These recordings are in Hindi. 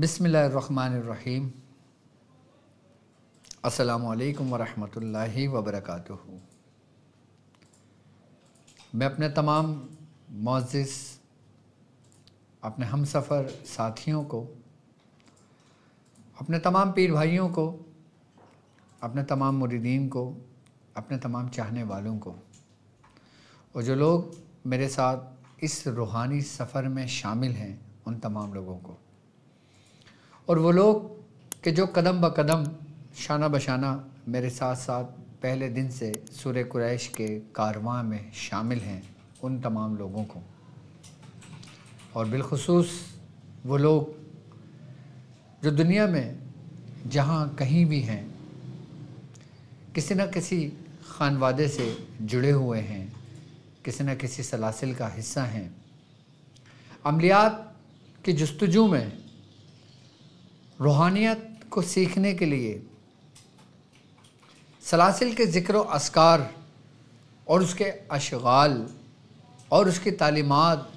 बिसमीम असलकम वरहि वबरक मैं अपने तमाम मोजिस अपने हम सफ़र साथियों को अपने तमाम पीर भाइयों को अपने तमाम मुरीदीन को अपने तमाम चाहने वालों को और जो लोग मेरे साथ इस रूहानी सफ़र में शामिल हैं उन तमाम लोगों को और वो लोग के जो कदम ब कदम शाना बशाना मेरे साथ साथ पहले दिन से सूर्य कुरैश के कारवां में शामिल हैं उन तमाम लोगों को और बिलखसूस वो लोग जो दुनिया में जहाँ कहीं भी हैं किसी न किसी खानवादे से जुड़े हुए हैं किसी न किसी सलासिल का हिस्सा हैं अमलियात की जस्तजू में रूहानियत को सीखने के लिए सलासिल के ज़िक्र असकार और उसके अशगाल और उसकी तालीमत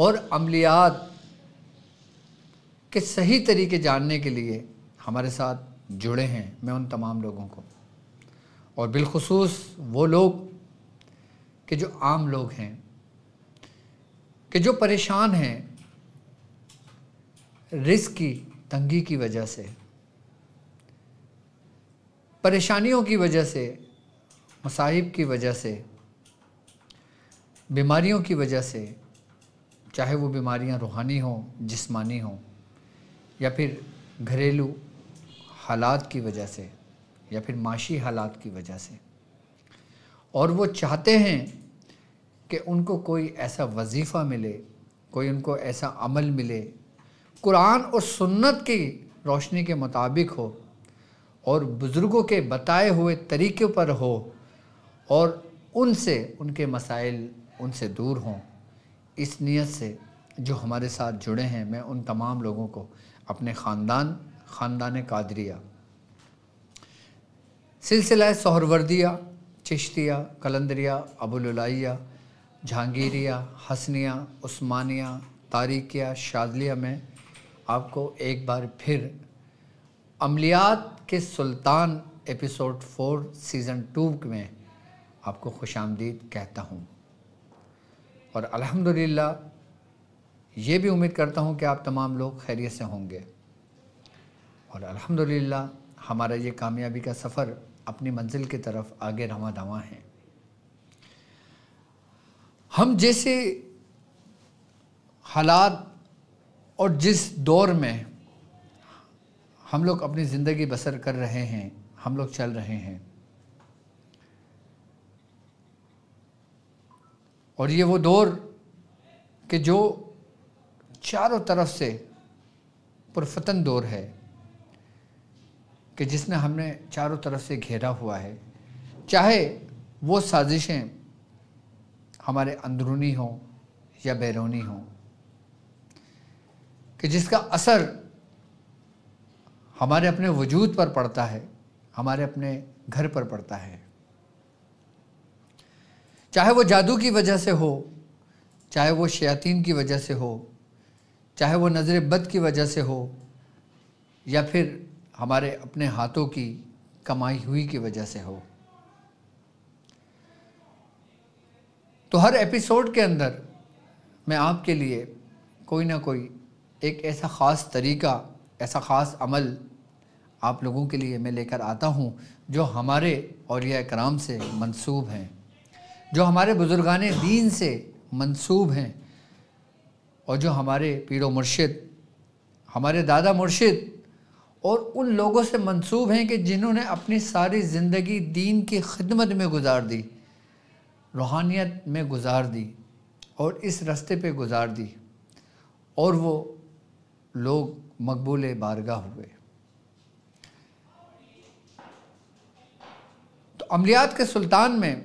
और अमलियात के सही तरीके जानने के लिए हमारे साथ जुड़े हैं मैं उन तमाम लोगों को और बिलखसूस वो लोग के जो आम लोग हैं कि जो परेशान हैं रिस्क की तंगी की वजह से परेशानियों की वजह से मसाहिब की वजह से बीमारियों की वजह से चाहे वो बीमारियां रूहानी हों जिस्मानी हों या फिर घरेलू हालात की वजह से या फिर माशी हालात की वजह से और वो चाहते हैं कि उनको कोई ऐसा वजीफ़ा मिले कोई उनको ऐसा अमल मिले कुरान और सुन्नत की रोशनी के मुताबिक हो और बुज़ुर्गों के बताए हुए तरीक़े पर हो और उनसे उनके मसाइल उनसे दूर हों इस नीयत से जो हमारे साथ जुड़े हैं मैं उन तमाम लोगों को अपने ख़ानदान ख़ानदान कादरिया सिलसिला सहरवर्दिया चिश्तिया कलंदरिया अबुलया जहांगीरिया हसनिया उस्मानिया तारिकिया शादलिया में आपको एक बार फिर अमलियात के सुल्तान एपिसोड फोर सीज़न टू में आपको खुश आमदीद कहता हूँ और अल्हम्दुलिल्लाह ये भी उम्मीद करता हूँ कि आप तमाम लोग खैरियत से होंगे और अल्हम्दुलिल्लाह हमारा ये कामयाबी का सफ़र अपनी मंजिल की तरफ आगे रवा दवा है हम जैसे हालात और जिस दौर में हम लोग अपनी ज़िंदगी बसर कर रहे हैं हम लोग चल रहे हैं और ये वो दौर कि जो चारों तरफ से पुरफतन दौर है कि जिसने हमने चारों तरफ से घेरा हुआ है चाहे वो साजिशें हमारे अंदरूनी हों या बैरूनी हों कि जिसका असर हमारे अपने वजूद पर पड़ता है हमारे अपने घर पर पड़ता है चाहे वो जादू की वजह से हो चाहे वो शयातीन की वजह से हो चाहे वो नज़र बद की वजह से हो या फिर हमारे अपने हाथों की कमाई हुई की वजह से हो तो हर एपिसोड के अंदर मैं आपके लिए कोई ना कोई एक ऐसा ख़ास तरीका ऐसा ख़ास अमल आप लोगों के लिए मैं लेकर आता हूँ जो हमारे औलिया कराम से मंसूब हैं जो हमारे बुज़ुर्गान दीन से मंसूब हैं और जो हमारे पीर मुर्शिद हमारे दादा मुर्शिद और उन लोगों से मंसूब हैं कि जिन्होंने अपनी सारी ज़िंदगी दीन की खिदमत में गुजार दी रूहानियत में गुजार दी और इस रास्ते पे गुजार दी और वो लोग मकबूल बारगाह हुए तो अमलियात के सुल्तान में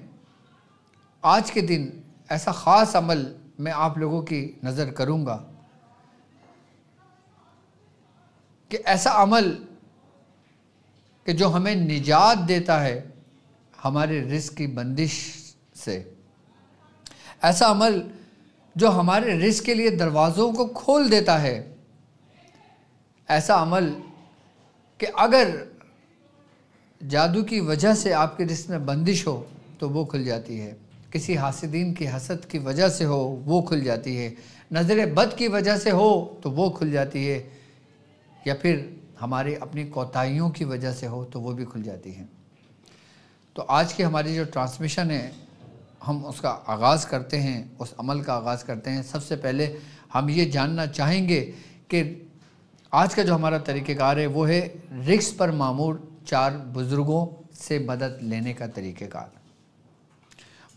आज के दिन ऐसा ख़ास अमल मैं आप लोगों की नज़र करूँगा कि ऐसा अमल कि जो हमें निजात देता है हमारे रिस्क की बंदिश से ऐसा अमल जो हमारे रिस्क के लिए दरवाज़ों को खोल देता है ऐसा अमल कि अगर जादू की वजह से आपके रिस्क में बंदिश हो तो वो खुल जाती है किसी हासिदीन की हसद की वजह से हो वो खुल जाती है नज़र बद की वजह से हो तो वो खुल जाती है या फिर हमारे अपनी कोताहियों की वजह से हो तो वो भी खुल जाती है तो आज की हमारी जो ट्रांसमिशन है हम उसका आगाज़ करते हैं उस अमल का आगाज़ करते हैं सबसे पहले हम ये जानना चाहेंगे कि आज का जो हमारा तरीक़ेकार है वो है रिक्स पर मामूर चार बुज़ुर्गों से मदद लेने का तरीक़ेकार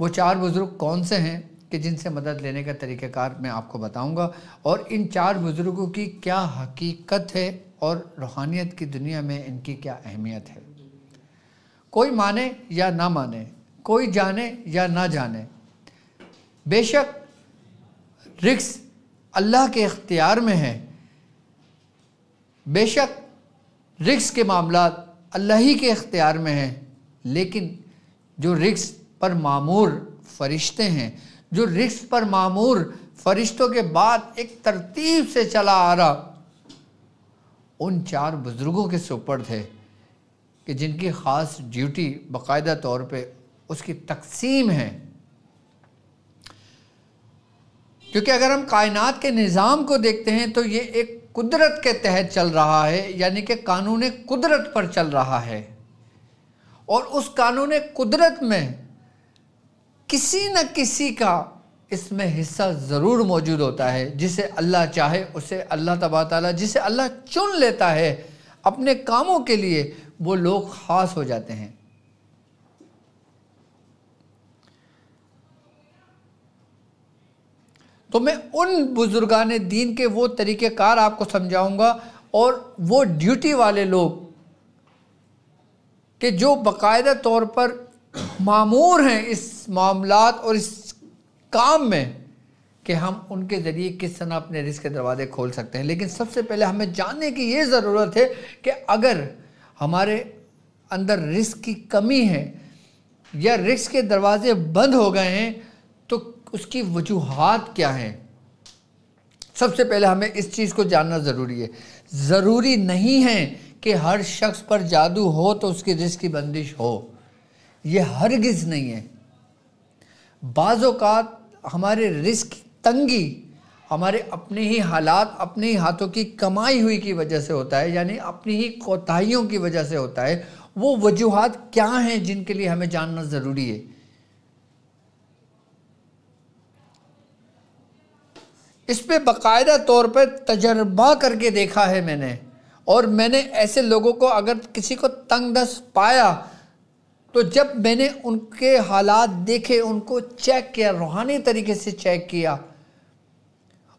वो चार बुज़ुर्ग कौन से हैं कि जिनसे मदद लेने का तरीक़ेकार मैं आपको बताऊंगा और इन चार बुज़ुर्गों की क्या हकीकत है और रूहानियत की दुनिया में इनकी क्या अहमियत है कोई माने या ना माने कोई जाने या ना जाने बेशक रिक्स अल्लाह के इख्तियार में है बेशक रिक्स के मामला अल्लाह ही के अख्तियार में हैं लेकिन जो रिक्स पर मामूर फरिश्ते हैं जो रिक्स पर मामूर फरिश्तों के बाद एक तरतीब से चला आ रहा उन चार बुज़ुर्गों के सुपर थे कि जिनकी ख़ास ड्यूटी बाकायदा तौर पे उसकी तकसीम है क्योंकि अगर हम कायनात के निज़ाम को देखते हैं तो ये एक कुदरत के तहत चल रहा है यानी कि कानून कुदरत पर चल रहा है और उस कानून कुदरत में किसी न किसी का इसमें हिस्सा ज़रूर मौजूद होता है जिसे अल्लाह चाहे उसे अल्लाह तबा ताली जिसे अल्लाह चुन लेता है अपने कामों के लिए वो लोग ख़ास हो जाते हैं तो मैं उन बुजुर्गान दीन के वो तरीक़ार आपको समझाऊँगा और वो ड्यूटी वाले लोग के जो बाकायदा तौर पर मामूर हैं इस मामलात और इस काम में कि हम उनके ज़रिए किस तरह अपने रिस्क के दरवाजे खोल सकते हैं लेकिन सबसे पहले हमें जानने की ये ज़रूरत है कि अगर हमारे अंदर रिस्क की कमी है या रिस्क के दरवाजे बंद हो गए हैं तो उसकी वजूहत क्या हैं सबसे पहले हमें इस चीज़ को जानना ज़रूरी है ज़रूरी नहीं है कि हर शख्स पर जादू हो तो उसकी रिस्क की बंदिश हो ये हरगिज़ नहीं है बाज़ात हमारे रिस्क तंगी हमारे अपने ही हालात अपने ही हाथों की कमाई हुई की वजह से होता है यानी अपनी ही कोताहियों की वजह से होता है वो वजूहत क्या हैं जिनके लिए हमें जानना ज़रूरी है इस पर बाकायदा तौर पर तजर्बा करके देखा है मैंने और मैंने ऐसे लोगों को अगर किसी को तंग दस पाया तो जब मैंने उनके हालात देखे उनको चेक किया रूहानी तरीके से चेक किया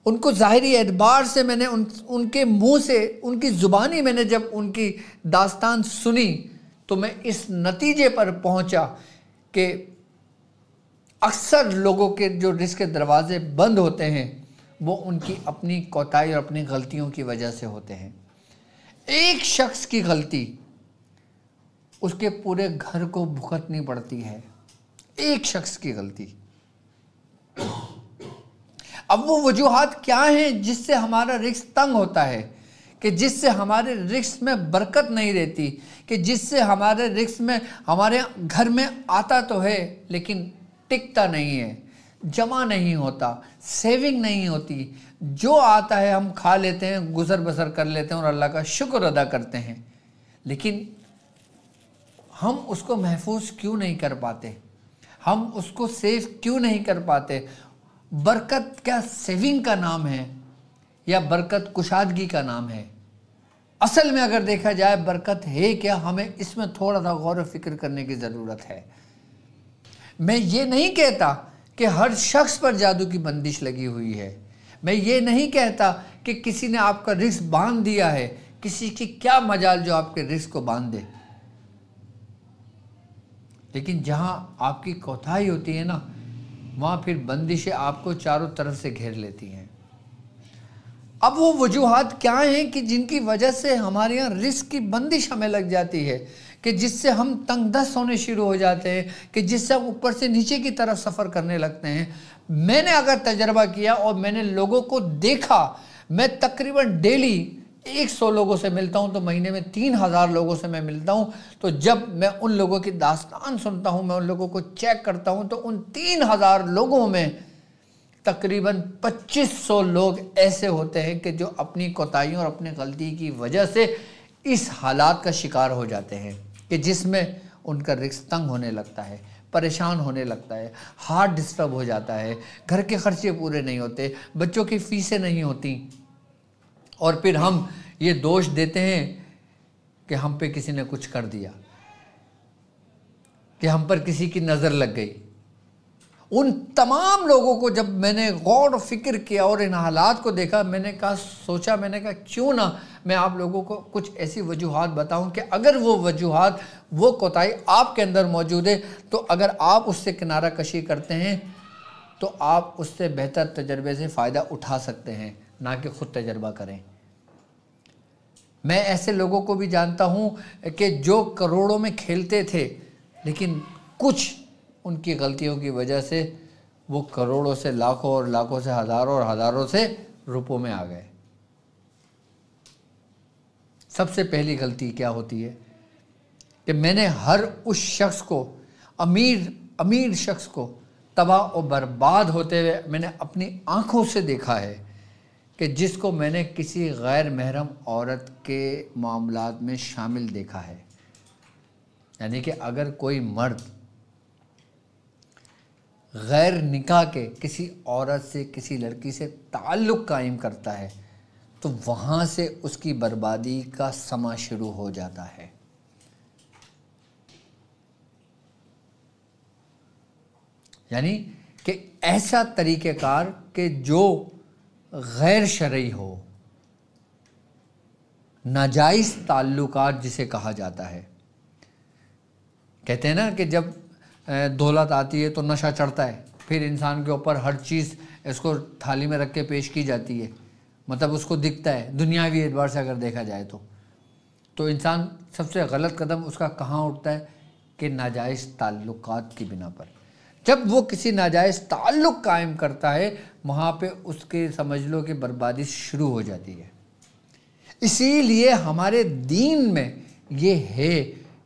उनको ज़ाहरी एतबार से मैंने उन उनके मुंह से उनकी ज़ुबानी मैंने जब उनकी दास्तान सुनी तो मैं इस नतीजे पर पहुंचा कि अक्सर लोगों के जो रिस्क के दरवाज़े बंद होते हैं वो उनकी अपनी कोताही और अपनी गलतियों की वजह से होते हैं एक शख्स की गलती उसके पूरे घर को भुगतनी पड़ती है एक शख्स की गलती अब वो वजूहत क्या हैं जिससे हमारा रिक्स तंग होता है कि जिससे हमारे रिक्स में बरकत नहीं रहती कि जिससे हमारे रिक्स में हमारे घर में आता तो है लेकिन टिकता नहीं है जमा नहीं होता सेविंग नहीं होती जो आता है हम खा लेते हैं गुजर बसर कर लेते हैं और अल्लाह का शुक्र अदा करते हैं लेकिन हम उसको महफूज क्यों नहीं कर पाते हम उसको सेव क्यों नहीं कर पाते बरकत क्या सेविंग का नाम है या बरकत कुशादगी का नाम है असल में अगर देखा जाए बरकत है क्या हमें इसमें थोड़ा सा गौर व फिक्र करने की ज़रूरत है मैं ये नहीं कहता कि हर शख्स पर जादू की बंदिश लगी हुई है मैं ये नहीं कहता कि किसी ने आपका रिस्क बांध दिया है किसी की क्या मजाल जो आपके रिस्क को बांध दे लेकिन जहां आपकी कोताही होती है ना वहां फिर बंदिशें आपको चारों तरफ से घेर लेती हैं अब वो वजूहत क्या हैं कि जिनकी वजह से हमारे यहाँ रिस्क की बंदिश हमें लग जाती है कि जिससे हम तंगदस्त होने शुरू हो जाते हैं कि जिससे हम ऊपर से नीचे की तरफ सफ़र करने लगते हैं मैंने अगर तजर्बा किया और मैंने लोगों को देखा मैं तकरीबन डेली एक सौ लोगों से मिलता हूँ तो महीने में तीन हज़ार लोगों से मैं मिलता हूँ तो जब मैं उन लोगों की दास्तान सुनता हूँ मैं उन लोगों को चेक करता हूँ तो उन तीन हज़ार लोगों में तकरीबन 2500 लोग ऐसे होते हैं कि जो अपनी कोताही और अपनी गलती की वजह से इस हालात का शिकार हो जाते हैं कि जिसमें उनका रिक्स तंग होने लगता है परेशान होने लगता है हार्ट डिस्टर्ब हो जाता है घर के खर्चे पूरे नहीं होते बच्चों की फीसें नहीं होती और फिर हम ये दोष देते हैं कि हम पे किसी ने कुछ कर दिया कि हम पर किसी की नज़र लग गई उन तमाम लोगों को जब मैंने गौर फिक्र किया और इन हालात को देखा मैंने कहा सोचा मैंने कहा क्यों ना मैं आप लोगों को कुछ ऐसी वजूहत बताऊं कि अगर वो वजूहत वो कोताही आपके अंदर मौजूद है तो अगर आप उससे किनारा कशी करते हैं तो आप उससे बेहतर तजर्बे से फ़ायदा उठा सकते हैं ना कि ख़ुद तजर्बा करें मैं ऐसे लोगों को भी जानता हूँ कि जो करोड़ों में खेलते थे लेकिन कुछ उनकी गलतियों की वजह से वो करोड़ों से लाखों और लाखों से हज़ारों और हज़ारों से रुपयों में आ गए सबसे पहली गलती क्या होती है कि मैंने हर उस शख्स को अमीर अमीर शख्स को तबाह और बर्बाद होते हुए मैंने अपनी आँखों से देखा है कि जिसको मैंने किसी गैर महरम औरत के मामला में शामिल देखा है यानी कि अगर कोई मर्द गैर निकाह के किसी औरत से किसी लड़की से ताल्लुक़ कायम करता है तो वहाँ से उसकी बर्बादी का समा शुरू हो जाता है यानी कि ऐसा तरीकेकार के जो गैर शर्य हो नाजायज़ ताल्लुक़ जिसे कहा जाता है कहते हैं ना कि जब दौलत आती है तो नशा चढ़ता है फिर इंसान के ऊपर हर चीज़ इसको थाली में रख के पेश की जाती है मतलब उसको दिखता है दुनियावी एतबार से अगर देखा जाए तो तो इंसान सबसे गलत कदम उसका कहाँ उठता है कि नाजायज़ ताल्लुक़ की बिना पर जब वो किसी नाजायज़ ताल्लुक़ कायम करता है वहाँ पे उसके समझ लो कि बर्बादी शुरू हो जाती है इसीलिए हमारे दीन में ये है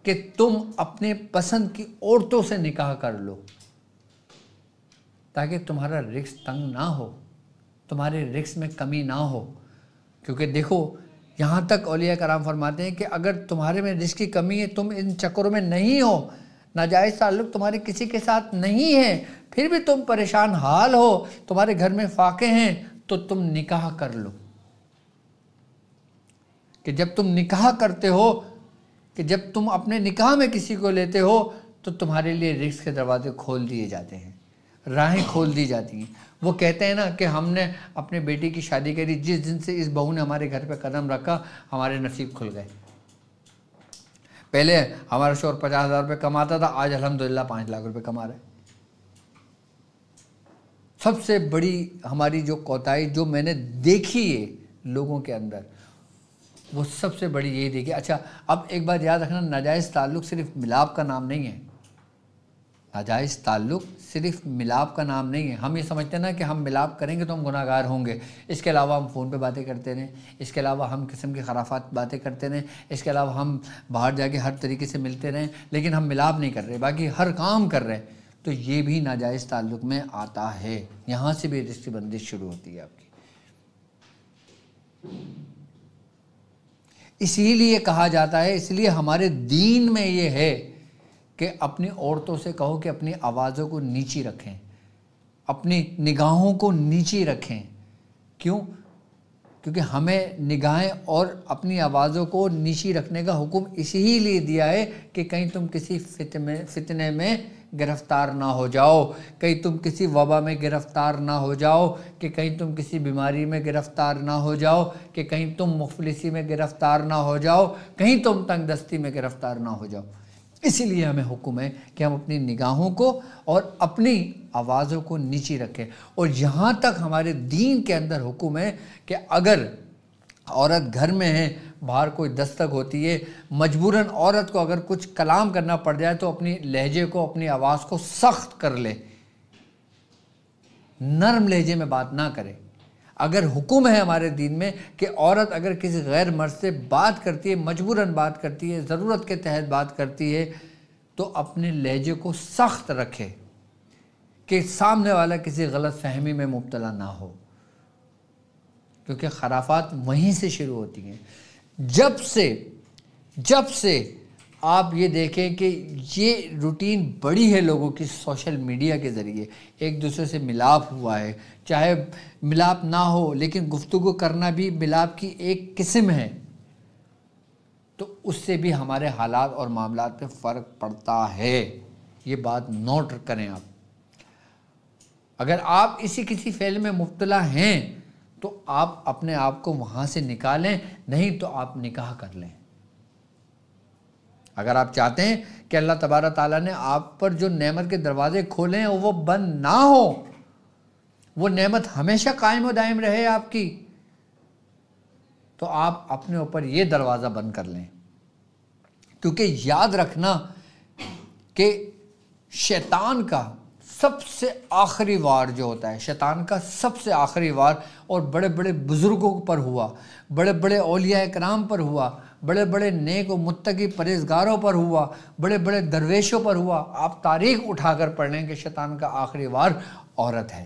कि तुम अपने पसंद की औरतों से निकाह कर लो ताकि तुम्हारा रिक्स तंग ना हो तुम्हारे रिक्स में कमी ना हो क्योंकि देखो यहाँ तक ओलिया कराम फरमाते हैं कि अगर तुम्हारे में रिस्क की कमी है तुम इन चक्करों में नहीं हो नाजायज़ ताल्लुक तुम्हारे किसी के साथ नहीं है फिर भी तुम परेशान हाल हो तुम्हारे घर में फाके हैं तो तुम निकाह कर लो कि जब तुम निकाह करते हो कि जब तुम अपने निकाह में किसी को लेते हो तो तुम्हारे लिए रिक्स के दरवाजे खोल दिए जाते हैं राहें खोल दी जाती हैं वो कहते हैं ना कि हमने अपने बेटी की शादी करी जिस दिन से इस बहू ने हमारे घर पे कदम रखा हमारे नसीब खुल गए पहले हमारा शोर पचास हज़ार रुपये कमाता था आज अलहमदिल्ला पाँच लाख रुपये कमा रहे सबसे बड़ी हमारी जो कोताही जो मैंने देखी है लोगों के अंदर वो सबसे बड़ी यही देखी अच्छा अब एक बात याद रखना नाजायज़ ताल्लुक सिर्फ मिलाप का नाम नहीं है नाजायज़ ताल्लुक सिर्फ मिलाप का नाम नहीं है हम ये समझते हैं ना कि हम मिलाप करेंगे तो हम गुनागार होंगे इसके अलावा हम फ़ोन पे बातें करते रहें इसके अलावा हम किस्म की खराफात बातें करते रहें इसके अलावा हम बाहर जाके हर तरीके से मिलते रहें लेकिन हम मिलाप नहीं कर रहे बाकी हर काम कर रहे हैं तो ये भी नाजायज़ ताल्लुक में आता है यहाँ से भी रिश्ते बंदिश शुरू होती है आपकी इसीलिए कहा जाता है इसलिए हमारे दीन में ये है कि अपनी औरतों से कहो कि अपनी आवाज़ों को नीची रखें अपनी निगाहों को नीची रखें क्यों क्योंकि हमें निगाहें और अपनी आवाज़ों को नीची रखने का हुक्म इसी ही लिए दिया है कि कहीं तुम किसी फित में फितने में गिरफ़्तार ना हो जाओ कहीं तुम किसी वबा में गिरफ़्तार ना हो जाओ कि कहीं तुम किसी बीमारी में गिरफ़्तार ना हो जाओ कि कहीं तुम मुफलिसी में गिरफ़्तार ना हो जाओ कहीं तुम तंगदस्ती में गिरफ़्तार ना हो जाओ इसीलिए हमें हुक्म है कि हम अपनी निगाहों को और अपनी आवाज़ों को नीचे रखें और यहाँ तक हमारे दीन के अंदर हुक्म है कि अगर औरत घर में है बाहर कोई दस्तक होती है मजबूरन औरत को अगर कुछ कलाम करना पड़ जाए तो अपनी लहजे को अपनी आवाज़ को सख्त कर ले नरम लहजे में बात ना करें अगर हुक्म है हमारे दीन में कि औरत अगर किसी गैर मर्द से बात करती है मजबूरन बात करती है ज़रूरत के तहत बात करती है तो अपने लहजे को सख्त रखे कि सामने वाला किसी गलत फहमी में मुबतला ना हो क्योंकि खराफात वहीं से शुरू होती हैं जब से जब से आप ये देखें कि ये रूटीन बड़ी है लोगों की सोशल मीडिया के ज़रिए एक दूसरे से मिलाप हुआ है चाहे मिलाप ना हो लेकिन गुफ्तु करना भी मिलाप की एक किस्म है तो उससे भी हमारे हालात और मामला पे फ़र्क पड़ता है ये बात नोट करें आप अगर आप इसी किसी फैल में मुबतला हैं तो आप अपने आप को वहाँ से निकालें नहीं तो आप निकाह कर लें अगर आप चाहते हैं कि अल्लाह तबारा ताला ने आप पर जो नेमत के दरवाजे खोले हैं वो बंद ना हो वो नेमत हमेशा कायम व दायम रहे आपकी तो आप अपने ऊपर ये दरवाज़ा बंद कर लें क्योंकि याद रखना कि शैतान का सबसे आखिरी वार जो होता है शैतान का सबसे आखिरी वार और बड़े बड़े बुज़ुर्गों पर हुआ बड़े बड़े अलिया कराम पर हुआ बड़े बड़े नेक व मुत्तकी परहेजगारों पर हुआ बड़े बड़े दरवेशों पर हुआ आप तारीख उठाकर पढ़ लें कि शैतान का आखिरी वार औरत है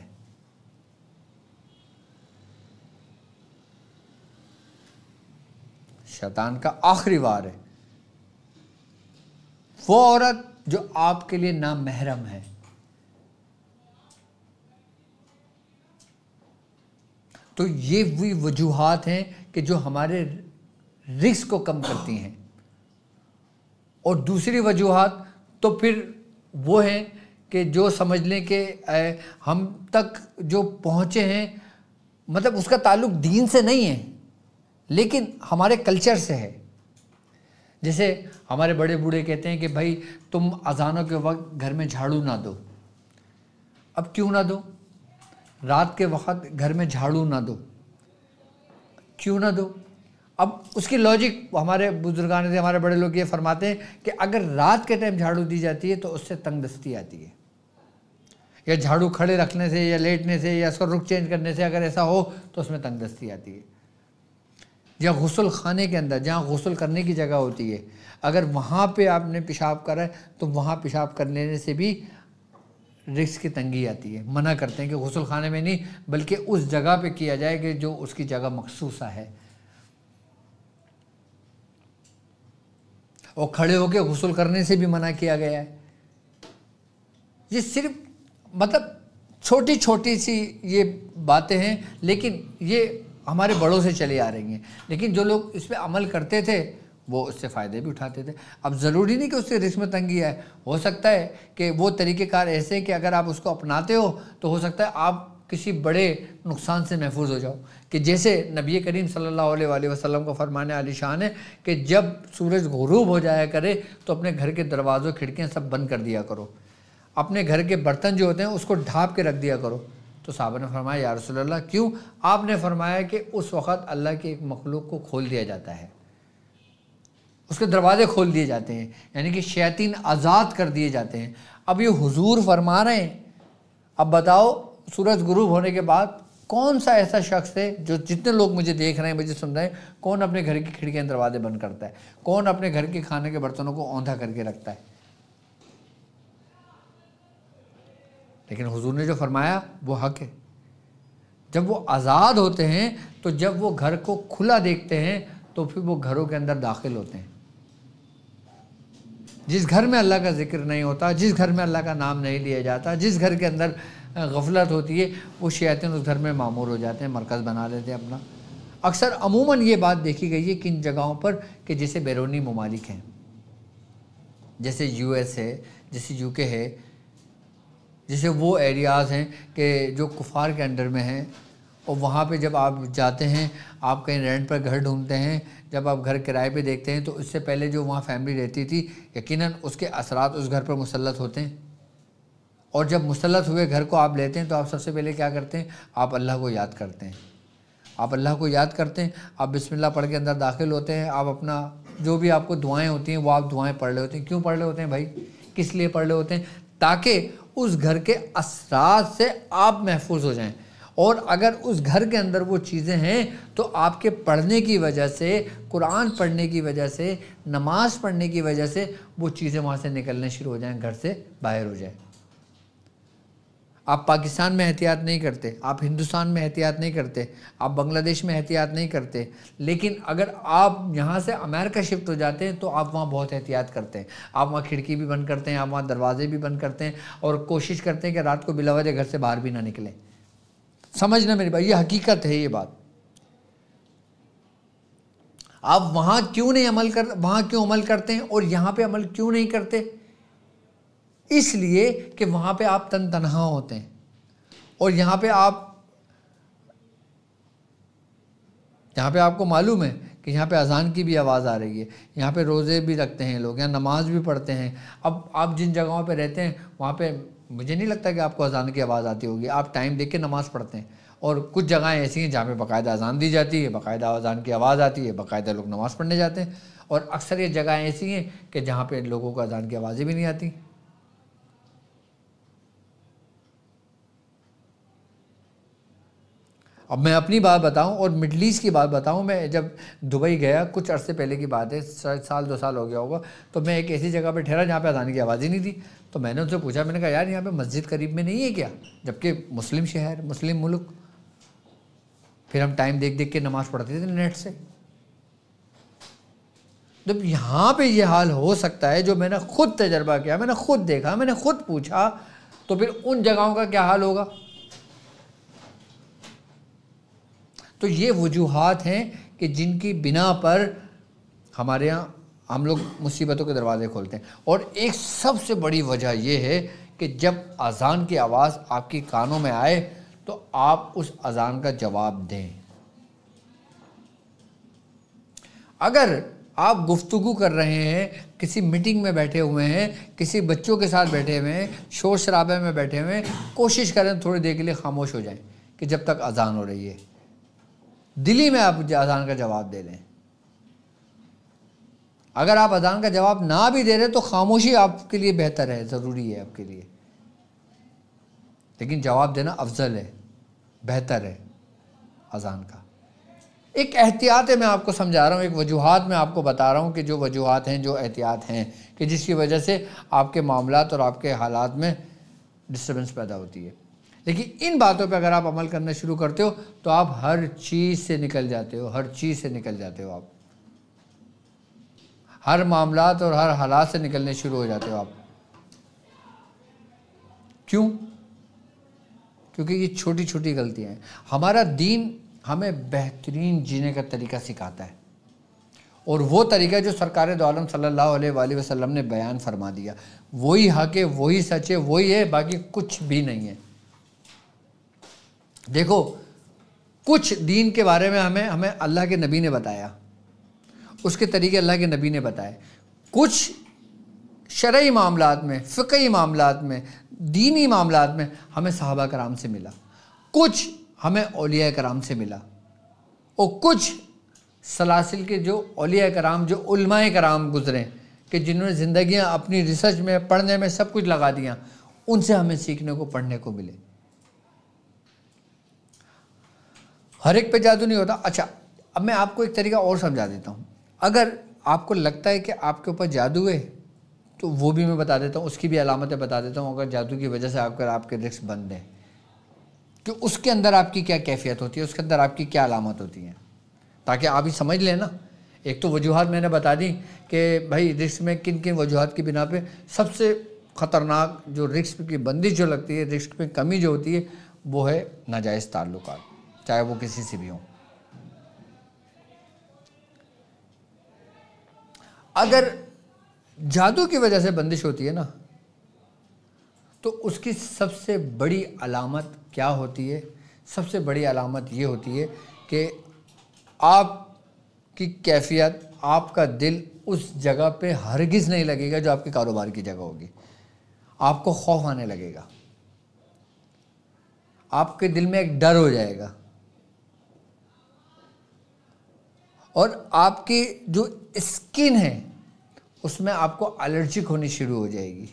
शैतान का आखिरी वार है वो औरत जो आपके लिए नामहरम है तो ये भी वजूहत हैं कि जो हमारे रिस्क को कम करती हैं और दूसरी वजूहत तो फिर वो है कि जो समझ लें कि हम तक जो पहुँचे हैं मतलब उसका ताल्लुक दीन से नहीं है लेकिन हमारे कल्चर से है जैसे हमारे बड़े बूढ़े कहते हैं कि भाई तुम अजानों के वक्त घर में झाड़ू ना दो अब क्यों ना दो रात के वक्त घर में झाड़ू ना दो क्यों ना दो अब उसकी लॉजिक हमारे बुजुर्गान से हमारे बड़े लोग ये फरमाते हैं कि अगर रात के टाइम झाड़ू दी जाती है तो उससे तंगदस्ती आती है या झाड़ू खड़े रखने से या लेटने से या उसका रुख चेंज करने से अगर ऐसा हो तो उसमें तंगदस्ती आती है या गसल खाने के अंदर जहाँ गसल करने की जगह होती है अगर वहाँ पर आपने पेशाब करा है तो वहाँ पेशाब कर लेने से भी रिक्स की तंगी आती है मना करते हैं कि गसल खाने में नहीं बल्कि उस जगह पे किया जाए कि जो उसकी जगह मखसूसा है और खड़े होकर गसल करने से भी मना किया गया है ये सिर्फ मतलब छोटी छोटी सी ये बातें हैं लेकिन ये हमारे बड़ों से चली आ रही हैं लेकिन जो लोग इस पर अमल करते थे वो उससे फ़ायदे भी उठाते थे अब ज़रूरी नहीं कि उससे रिस्म तंगी है हो सकता है कि वो तरीक़ेकार ऐसे हैं कि अगर आप उसको अपनाते हो तो हो सकता है आप किसी बड़े नुकसान से महफूज हो जाओ कि जैसे नबी करीम सल्लल्लाहु अलैहि वसल्लम फरमाने फरमान अली शाह है कि जब सूरज गरूब हो जाया करे तो अपने घर के दरवाज़ों खिड़कियाँ सब बंद कर दिया करो अपने घर के बर्तन जो होते हैं उसको ढाँप के रख दिया करो तो साहब ने फरमाया या रसोल्ला क्यों आपने फरमाया कि उस वक़्त अल्लाह के एक मखलूक को खोल दिया जाता है उसके दरवाजे खोल दिए जाते हैं यानी कि शैतिन आज़ाद कर दिए जाते हैं अब ये हुजूर फरमा रहे हैं अब बताओ सूरज गुरूब होने के बाद कौन सा ऐसा शख्स है जो जितने लोग मुझे देख रहे हैं मुझे सुन रहे हैं कौन अपने घर की खिड़कियां दरवाजे बंद करता है कौन अपने घर के खाने के बर्तनों को औंधा करके रखता है लेकिन हुजूर ने जो फरमाया वो हक है जब वो आज़ाद होते हैं तो जब वो घर को खुला देखते हैं तो फिर वो घरों के अंदर दाखिल होते हैं जिस घर में अल्लाह का जिक्र नहीं होता जिस घर में अल्लाह का नाम नहीं लिया जाता जिस घर के अंदर गफलत होती है वो शैतन उस घर में मामूर हो जाते हैं मरकज़ बना लेते हैं अपना अक्सर अमूमन ये बात देखी गई है किन जगहों पर कि जैसे बैरूनी ममालिक हैं जैसे यू एस है जैसे यू के है जैसे वो एरियाज़ हैं कि जो कुफार के अंडर में हैं और वहाँ पे जब आप जाते हैं आप कहीं रेंट पर घर ढूंढते हैं जब आप घर किराए पे देखते हैं तो उससे पहले जो वहाँ फैमिली रहती थी यकीनन उसके असरात उस घर पर मुसलत होते हैं और जब मुसलत हुए घर को आप लेते हैं तो आप सबसे पहले क्या करते हैं आप अल्लाह को याद करते हैं आप अल्लाह को याद करते हैं आप बिस्मिल्लाह पढ़ के अंदर दाखिल होते हैं आप अपना जो भी आपको दुआएं होती हैं वो आप दुआएं पढ़ रहे होते हैं क्यों पढ़ रहे होते हैं भाई किस लिए पढ़ रहे होते हैं ताकि उस घर के असरात से आप महफूज हो जाएं और अगर उस घर के अंदर वो चीज़ें हैं तो आपके पढ़ने की वजह से कुरान पढ़ने की वजह से नमाज पढ़ने की वजह से वो चीज़ें वहाँ से निकलने शुरू हो जाएं घर से बाहर हो जाए आप पाकिस्तान में एहतियात नहीं करते आप हिंदुस्तान में एहतियात नहीं करते आप बांग्लादेश में एहतियात नहीं करते लेकिन अगर आप यहाँ से अमेरिका शिफ्ट हो जाते हैं तो आप वहाँ बहुत एहतियात करते हैं आप वहाँ खिड़की भी बंद करते हैं आप वहाँ दरवाजे भी बंद करते हैं और कोशिश करते हैं कि रात को बिलावजे घर से बाहर भी ना निकलें समझना मेरी बात ये हकीकत है ये बात आप वहां क्यों नहीं अमल कर वहां क्यों अमल करते हैं और यहां पे अमल क्यों नहीं करते इसलिए कि वहां पे आप तन तनहा होते हैं और यहां पे आप यहां पे आपको मालूम है कि यहाँ पे अजान की भी आवाज़ आ रही है यहाँ पे रोज़े भी रखते हैं लोग यहाँ नमाज भी पढ़ते हैं अब आप जिन जगहों पे रहते हैं वहाँ पे मुझे नहीं लगता कि आपको अजान की आवाज़ आती होगी आप टाइम देख के नमाज़ पढ़ते हैं और कुछ जगहें ऐसी हैं जहाँ पे बाकायदा अजान दी जाती है बाकायदा अजान की आवाज़ आती है बाकायदा लोग नमाज़ पढ़ने जाते हैं और अक्सर ये जगहें ऐसी हैं कि जहाँ पे लोगों को अजान की आवाज़ें भी नहीं आती अब मैं अपनी बात बताऊं और मिडल ईस्ट की बात बताऊं मैं जब दुबई गया कुछ अर्से पहले की बात है शायद साल दो साल हो गया होगा तो मैं एक ऐसी जगह पर ठहरा जहाँ पे अजान की आवाज़ ही नहीं थी तो मैंने उनसे पूछा मैंने कहा यार यहाँ पे मस्जिद करीब में नहीं है क्या जबकि मुस्लिम शहर मुस्लिम मुल्क फिर हम टाइम देख देख के नमाज़ पढ़ते थे नेट से जब यहाँ पे ये हाल हो सकता है जो मैंने खुद तजर्बा किया मैंने खुद देखा मैंने खुद पूछा तो फिर उन जगहों का क्या हाल होगा तो ये वजूहत हैं कि जिनकी बिना पर हमारे यहाँ हम लोग मुसीबतों के दरवाज़े खोलते हैं और एक सबसे बड़ी वजह यह है कि जब अजान की आवाज़ आपके कानों में आए तो आप उस अजान का जवाब दें अगर आप गुफ्तु कर रहे हैं किसी मीटिंग में बैठे हुए हैं किसी बच्चों के साथ बैठे हुए हैं शोर शराबे में बैठे हुए हैं कोशिश करें थोड़ी देर के लिए खामोश हो जाएं कि जब तक अजान हो रही है दिल्ली में आप अजान का जवाब दे दें अगर आप अजान का जवाब ना भी दे रहे तो खामोशी आपके लिए बेहतर है ज़रूरी है आपके लिए लेकिन जवाब देना अफजल है बेहतर है अजान का एक एहतियात है मैं आपको समझा रहा हूँ एक वजूहत मैं आपको बता रहा हूँ कि जो वजूहत हैं जो एहतियात हैं कि जिसकी वजह से आपके मामला और आपके हालात में डिस्टर्बेंस पैदा होती है लेकिन इन बातों पे अगर आप अमल करना शुरू करते हो तो आप हर चीज़ से निकल जाते हो हर चीज़ से निकल जाते हो आप हर मामला और हर हालात से निकलने शुरू हो जाते हो आप क्यों क्योंकि ये छोटी छोटी गलतियाँ हैं हमारा दीन हमें बेहतरीन जीने का तरीका सिखाता है और वो तरीका जो सरकार दोम सल्ला वसलम ने बयान फरमा दिया वही हक है वही सच है वही है बाकी कुछ भी नहीं है देखो कुछ दीन के बारे में हमें हमें अल्लाह के नबी ने बताया उसके तरीके अल्लाह के नबी ने बताए कुछ शर्य मामला में फ़िकी मामला में दीनी मामला में हमें साहबा कराम से मिला कुछ हमें ओलिया कराम से मिला और कुछ सलासिल के जो अलिया कराम जो उलमाए कराम गुज़रे कि जिन्होंने ज़िंदियाँ अपनी रिसर्च में पढ़ने में सब कुछ लगा दिया उनसे हमें सीखने को पढ़ने को मिले हर एक पे जादू नहीं होता अच्छा अब मैं आपको एक तरीका और समझा देता हूँ अगर आपको लगता है कि आपके ऊपर जादू है तो वो भी मैं बता देता हूँ उसकी भी अलामतें बता देता हूँ अगर जादू की वजह से आपके आपके रिस्क बंद हैं कि उसके अंदर आपकी क्या कैफियत होती है उसके अंदर आपकी क्या अलामत होती है ताकि आप ही समझ लें ना एक तो वजूहत मैंने बता दी कि भाई रिस्क में किन किन वजूहत की बिना पे सबसे ख़तरनाक जो रिक्स की बंदिश जो लगती है रिस्क में कमी जो होती है वो है नाजायज़ ताल्लुकात चाहे वो किसी से भी हो अगर जादू की वजह से बंदिश होती है ना तो उसकी सबसे बड़ी अलामत क्या होती है सबसे बड़ी अलामत ये होती है कि आपकी कैफियत आपका दिल उस जगह पे हरगिज़ नहीं लगेगा जो आपके कारोबार की जगह होगी आपको खौफ आने लगेगा आपके दिल में एक डर हो जाएगा और आपकी जो स्किन है उसमें आपको एलर्जिक होनी शुरू हो जाएगी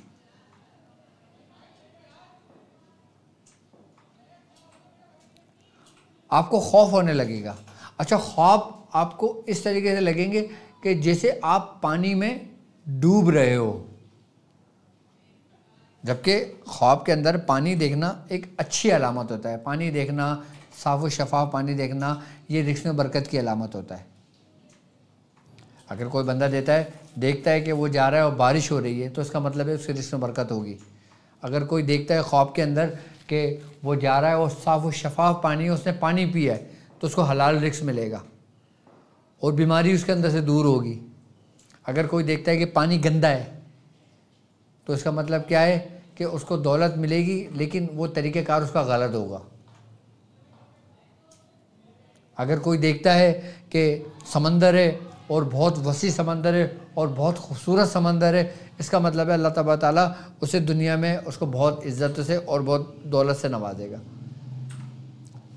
आपको खौफ होने लगेगा अच्छा खौफ आपको इस तरीके से लगेंगे कि जैसे आप पानी में डूब रहे हो जबकि ख्वाब के अंदर पानी देखना एक अच्छी अलामत होता है पानी देखना साफ व शफाफ पानी देखना ये रिक्स बरकत की अलामत होता है अगर कोई बंदा देता है देखता है कि वो जा रहा है और बारिश हो रही है तो इसका मतलब है उसके रिश्त में बरकत होगी अगर कोई देखता है ख्वाब के अंदर कि वो जा रहा है और साफ़ व शफाफ पानी है उसने पानी पिया है तो उसको हलाल रिक्स मिलेगा और बीमारी उसके अंदर से दूर होगी अगर कोई देखता है कि पानी गंदा है तो इसका मतलब क्या है कि उसको दौलत मिलेगी लेकिन वो तरीक़ार उसका गलत होगा अगर कोई देखता है कि समंदर है और बहुत वसी समंदर है और बहुत खूबसूरत समंदर है इसका मतलब है अल्लाह तब ताली उसे दुनिया में उसको बहुत इज़्ज़त से और बहुत दौलत से नवाजेगा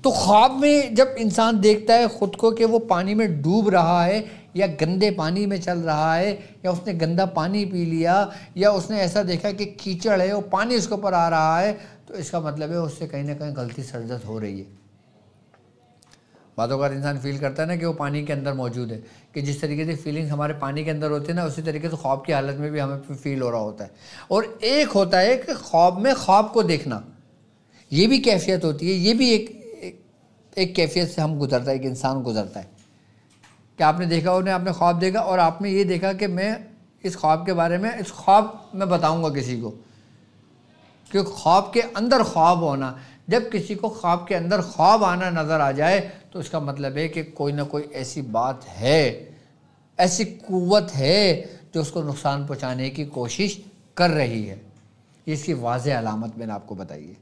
तो ख्वाब में जब इंसान देखता है ख़ुद को कि वो पानी में डूब रहा है या गंदे पानी में चल रहा है या उसने गंदा पानी पी लिया या उसने ऐसा देखा कि कीचड़ है वो पानी उसके ऊपर आ रहा है तो इसका मतलब है उससे कहीं ना कहीं गलती सरजत हो रही है बातों का इंसान फील करता है ना कि वो पानी के अंदर मौजूद है कि जिस तरीके से फीलिंग्स हमारे पानी के अंदर होती है ना उसी तरीके से ख्वाब की हालत में भी हमें फील हो रहा होता है और एक होता है कि ख्वाब में ख्वाब को देखना ये भी कैफियत होती है ये भी एक एक, कैफियत से हम गुजरता है एक इंसान गुजरता है कि आपने देखा उन्हें आपने ख्वाब देखा और आपने ये देखा कि मैं इस ख्वाब के बारे में इस ख्वाब में बताऊँगा किसी को क्योंकि ख्वाब के अंदर ख्वाब होना जब किसी को ख्वाब के अंदर ख्वाब आना नज़र आ जाए तो इसका मतलब है कि कोई ना कोई ऐसी बात है ऐसी कुवत है जो उसको नुकसान पहुँचाने की कोशिश कर रही है इसकी वाज अलामत मैंने आपको बताई है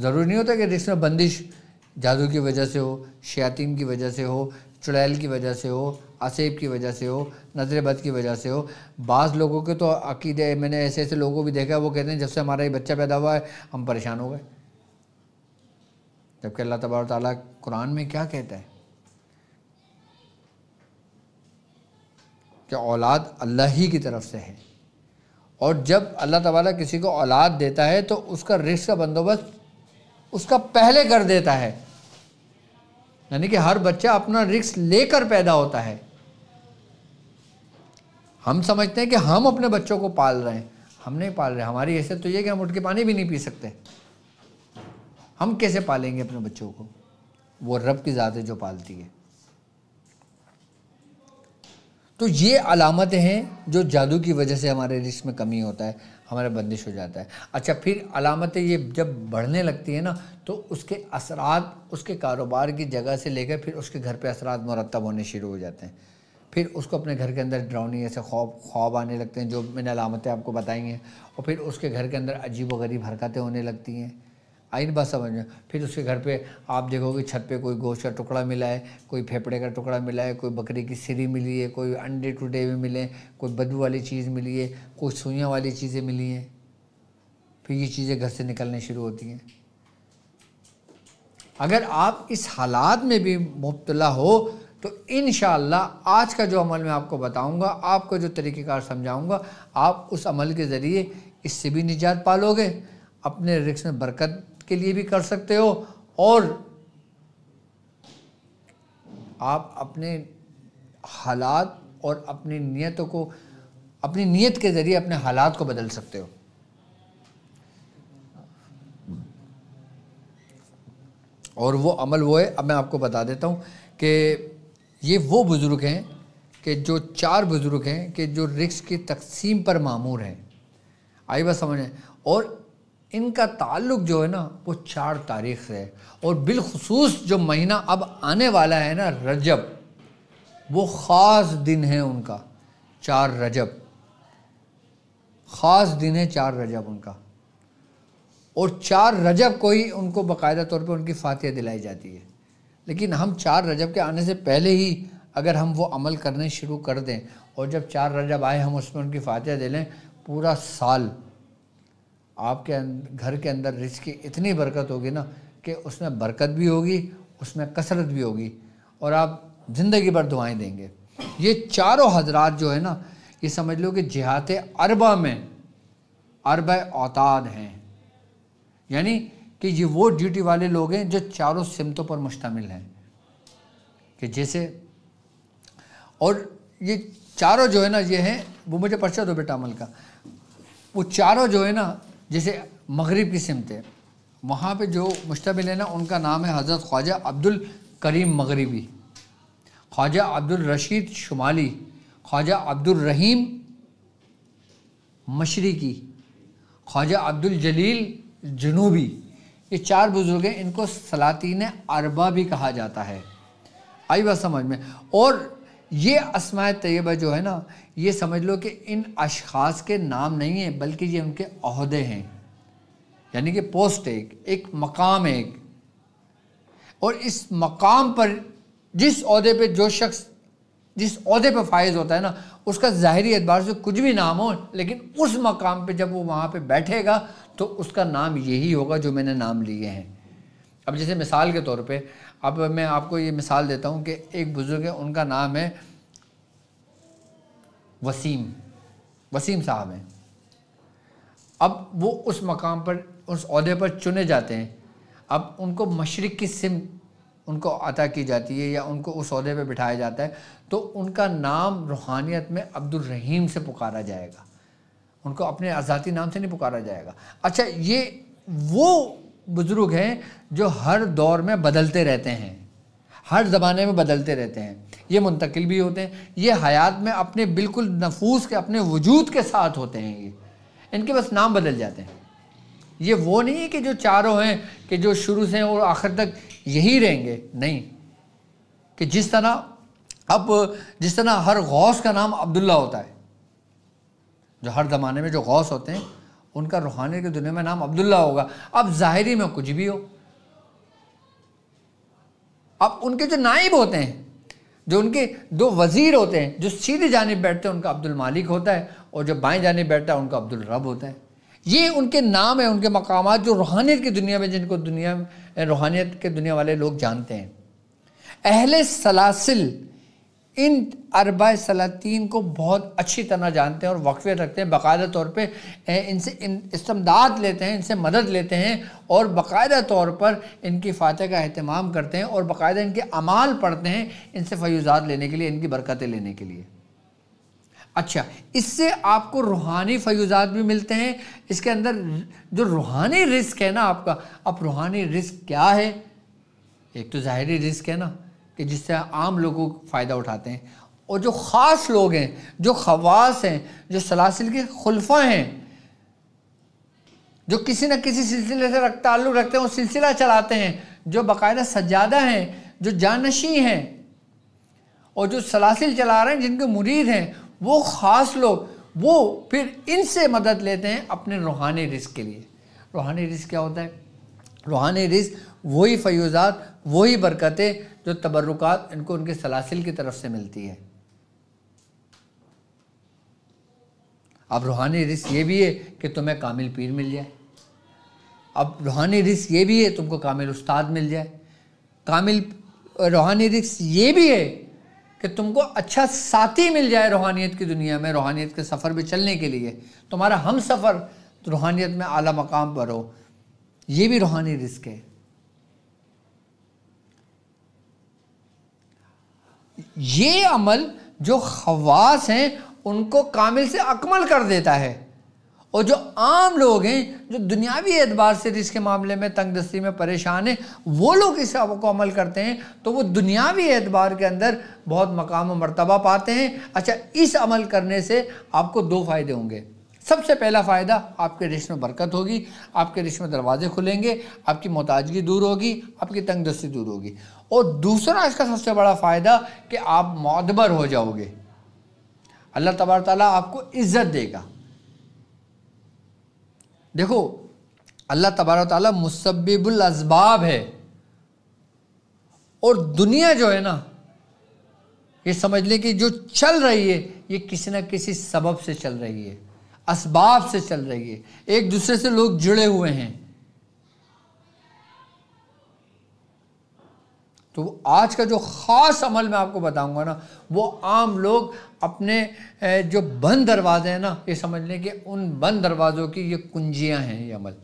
ज़रूरी नहीं होता कि रिक्स बंदिश जादू की वजह से हो शयातीन की वजह से हो चुड़ैल की वजह से हो असेब की वजह से हो नजर बद की वजह से हो बाज़ लोगों के तो अकीदे मैंने ऐसे ऐसे लोगों को भी देखा वो कहते हैं जब से हमारा ये बच्चा पैदा हुआ है हम परेशान हो गए जबकि अल्लाह तबार ताली कुरान में क्या कहता है कि औलाद अल्लाह ही की तरफ से है और जब अल्लाह तबारा किसी को औलाद देता है तो उसका रिस्क का बंदोबस्त उसका पहले कर देता है यानी कि हर बच्चा अपना रिस्क लेकर पैदा होता है हम समझते हैं कि हम अपने बच्चों को पाल रहे हैं हम नहीं पाल रहे हमारी हैसियत तो ये कि हम उठ के पानी भी नहीं पी सकते हम कैसे पालेंगे अपने बच्चों को वो रब की ज़ात है जो पालती है तो ये अलामतें हैं जो जादू की वजह से हमारे रिश्त में कमी होता है हमारा बंदिश हो जाता है अच्छा फिर अलामतें ये जब बढ़ने लगती है ना तो उसके असरात उसके कारोबार की जगह से लेकर फिर उसके घर पे असरात मुरतब होने शुरू हो जाते हैं फिर उसको अपने घर के अंदर ड्राउनी ऐसे ख्वाब ख्वाब आने लगते हैं जो मैंने अलामतें आपको बताई हैं और फिर उसके घर के अंदर अजीब व गरीब हरकतें होने लगती हैं आइन बात समझ में फिर उसके घर पे आप देखोगे छत पे कोई गोश्त का टुकड़ा मिला है कोई फेफड़े का टुकड़ा मिला है कोई बकरी की सिरी मिली है कोई अंडे टूटे हुए मिले हैं कोई बदबू वाली चीज़ मिली है कोई सुइयाँ वाली चीज़ें मिली हैं फिर ये चीज़ें घर से निकलने शुरू होती हैं अगर आप इस हालात में भी मुबतला हो तो इन आज का जो अमल मैं आपको बताऊंगा आपको जो तरीक़ेकार समझाऊंगा आप उस अमल के ज़रिए इससे भी निजात पालोगे अपने रिक्स में बरकत के लिए भी कर सकते हो और आप अपने हालात और अपनी नीयतों को अपनी नीयत के ज़रिए अपने हालात को बदल सकते हो और वो अमल वो है अब मैं आपको बता देता हूँ कि ये वो बुज़ुर्ग हैं कि जो चार बुज़ुर्ग हैं कि जो रिक्स की तकसीम पर मामूर हैं आई बात समझें और इनका ताल्लुक जो है ना वो चार तारीख से है और बिलखसूस जो महीना अब आने वाला है ना रजब वो ख़ास दिन है उनका चार रजब ख़ास दिन है चार रजब उनका और चार रजब को ही उनको बाकायदा तौर पे उनकी फातह दिलाई जाती है लेकिन हम चार रजब के आने से पहले ही अगर हम वो अमल करने शुरू कर दें और जब चार रजब आए हम उसमें उनकी फातह दे लें पूरा साल आपके अं-, घर के अंदर रिज की इतनी बरकत होगी ना कि उसमें बरकत भी होगी उसमें कसरत भी होगी और आप ज़िंदगी भर दुआएँ देंगे ये चारों हजरात जो है ना ये समझ लो कि जिहात अरबा में अरब औताद हैं यानी कि ये वो ड्यूटी वाले लोग हैं जो चारों सिमतों पर मुश्तमिल हैं कि जैसे और ये चारों जो है ना ये हैं वो मुझे पर्चा दो बेटा अमल का वो चारों जो है ना जैसे मगरब की सिमतें है वहाँ पर जो मुश्तमिल है ना उनका नाम है हज़रत ख्वाजा अब्दुल करीम मगरबी ख्वाजा अब्दुल रशीद शुमाली ख्वाजा अब्दुल रहीम मशरकी ख्वाजा अब्दुल जलील जनूबी ये चार बुजुर्ग हैं इनको सलातीन अरबा भी कहा जाता है आई बात समझ में और ये असमाय तयबा जो है ना ये समझ लो कि इन अशास के नाम नहीं है बल्कि ये उनके अहदे हैं यानी कि पोस्ट एक एक मकाम एक और इस मकाम पर जिस अहदे पे जो शख्स जिस अहदे पर फायज होता है ना उसका ज़ाहरी एतबार से कुछ भी नाम हो लेकिन उस मकाम पे जब वो वहाँ पे बैठेगा तो उसका नाम यही होगा जो मैंने नाम लिए हैं अब जैसे मिसाल के तौर पे अब मैं आपको ये मिसाल देता हूँ कि एक बुज़ुर्ग है उनका नाम है वसीम वसीम साहब हैं अब वो उस मकाम पर उस उसदे पर चुने जाते हैं अब उनको मशरक़ की सिम उनको अता की जाती है या उनको उस उसदे पर बिठाया जाता है तो उनका नाम रूहानियत में अब्दुलरहीम से पुकारा जाएगा उनको अपने आज़ादी नाम से नहीं पुकारा जाएगा अच्छा ये वो बुज़ुर्ग हैं जो हर दौर में बदलते रहते हैं हर ज़माने में बदलते रहते हैं ये मुंतकिल भी होते हैं ये हयात में अपने बिल्कुल नफूस के अपने वजूद के साथ होते हैं ये इनके बस नाम बदल जाते हैं ये वो नहीं है कि जो चारों हैं कि जो शुरू से हैं और आखिर तक यही रहेंगे नहीं कि जिस तरह अब जिस तरह हर गौस का नाम अब्दुल्ला होता है जो हर ज़माने में जो गौस होते हैं उनका रूहानी की दुनिया में नाम अब्दुल्ला होगा अब ज़ाहरी में कुछ भी हो अब उनके जो नाइब होते हैं जो उनके दो वज़ीर होते हैं जो सीधी जानब बैठते हैं उनका अब्दुल मालिक होता है और जो बाएं जानब बैठता है उनका अब्दुल रब होता है ये उनके नाम है उनके मकाम जो रूहानियत की दुनिया में जिनको दुनिया रूहानियत के दुनिया वाले लोग जानते हैं अहले सलासिल इन अरबा सलातीन को बहुत अच्छी तरह जानते हैं और वाकफियत रखते हैं बाकायदा तौर पे इनसे इन इस्तमदाद लेते हैं इनसे मदद लेते हैं और बाकायदा तौर पर इनकी फ़ातह का अहतमाम करते हैं और बाकायदा इनके अमाल पढ़ते हैं इनसे फयूज़ात लेने के लिए इनकी बरकतें लेने के लिए अच्छा इससे आपको रूहानी फयूज़ात भी मिलते हैं इसके अंदर जो रूहानी रिस्क है ना आपका अब रूहानी रिस्क क्या है एक तो ज़ाहरी रिस्क है ना कि जिससे आम लोगों को फ़ायदा उठाते हैं और जो ख़ास लोग हैं जो खवास हैं जो सलासिल के खुलफा हैं जो किसी न किसी सिलसिले से रख ताल्लुक़ रखते हैं वो सिलसिला चलाते हैं जो बाकायदा सज्जादा हैं जो जानशी हैं और जो सलासिल चला रहे हैं जिनके मुरीद हैं वो ख़ास लोग वो फिर इनसे मदद लेते हैं अपने रूहानी रिस्क के लिए रूहानी रिस्क क्या होता है रूहानी रिस्क वही फयूज़ात वही बरकतें जो तबर्रुकात इनको उनके सलासिल की तरफ से मिलती है अब रूहानी रिस्क ये भी है कि तुम्हें कामिल पीर मिल जाए अब रूहानी रिस्क ये भी है तुमको कामिल उस्ताद मिल जाए कामिल रूहानी रिस्क ये भी है कि तुमको अच्छा साथी मिल जाए रूहानियत की दुनिया में रूहानियत के सफ़र में चलने के लिए तुम्हारा हम सफ़र रूहानियत में आला मकाम पर हो ये भी रूहानी रिस्क है ये अमल जो खवास हैं उनको कामिल से अकमल कर देता है और जो आम लोग हैं जो दुनियावी एतबार से इसके मामले में तंग दस्ती में परेशान हैं वो लोग इस को अमल करते हैं तो वो दुनियावी एतबार के अंदर बहुत मकाम मरतबा पाते हैं अच्छा इस अमल करने से आपको दो फ़ायदे होंगे सबसे पहला फ़ायदा आपके रिश्ते में बरकत होगी आपके रिश्ते में दरवाजे खुलेंगे आपकी मोताजगी दूर होगी आपकी तंग दस्ती दूर होगी और दूसरा इसका सबसे बड़ा फ़ायदा कि आप मदबर हो जाओगे अल्लाह तबार ताली आपको इज़्ज़त देगा देखो अल्लाह तबार ताली मुसब्बिबुल है और दुनिया जो है ना ये समझ लें कि जो चल रही है ये किसी ना किसी सबब से चल रही है इसबाब से चल रही है एक दूसरे से लोग जुड़े हुए हैं तो आज का जो ख़ास अमल मैं आपको बताऊंगा ना वो आम लोग अपने जो बंद दरवाजे हैं ना ये समझ लें कि उन बंद दरवाज़ों की ये कुंजियां हैं ये अमल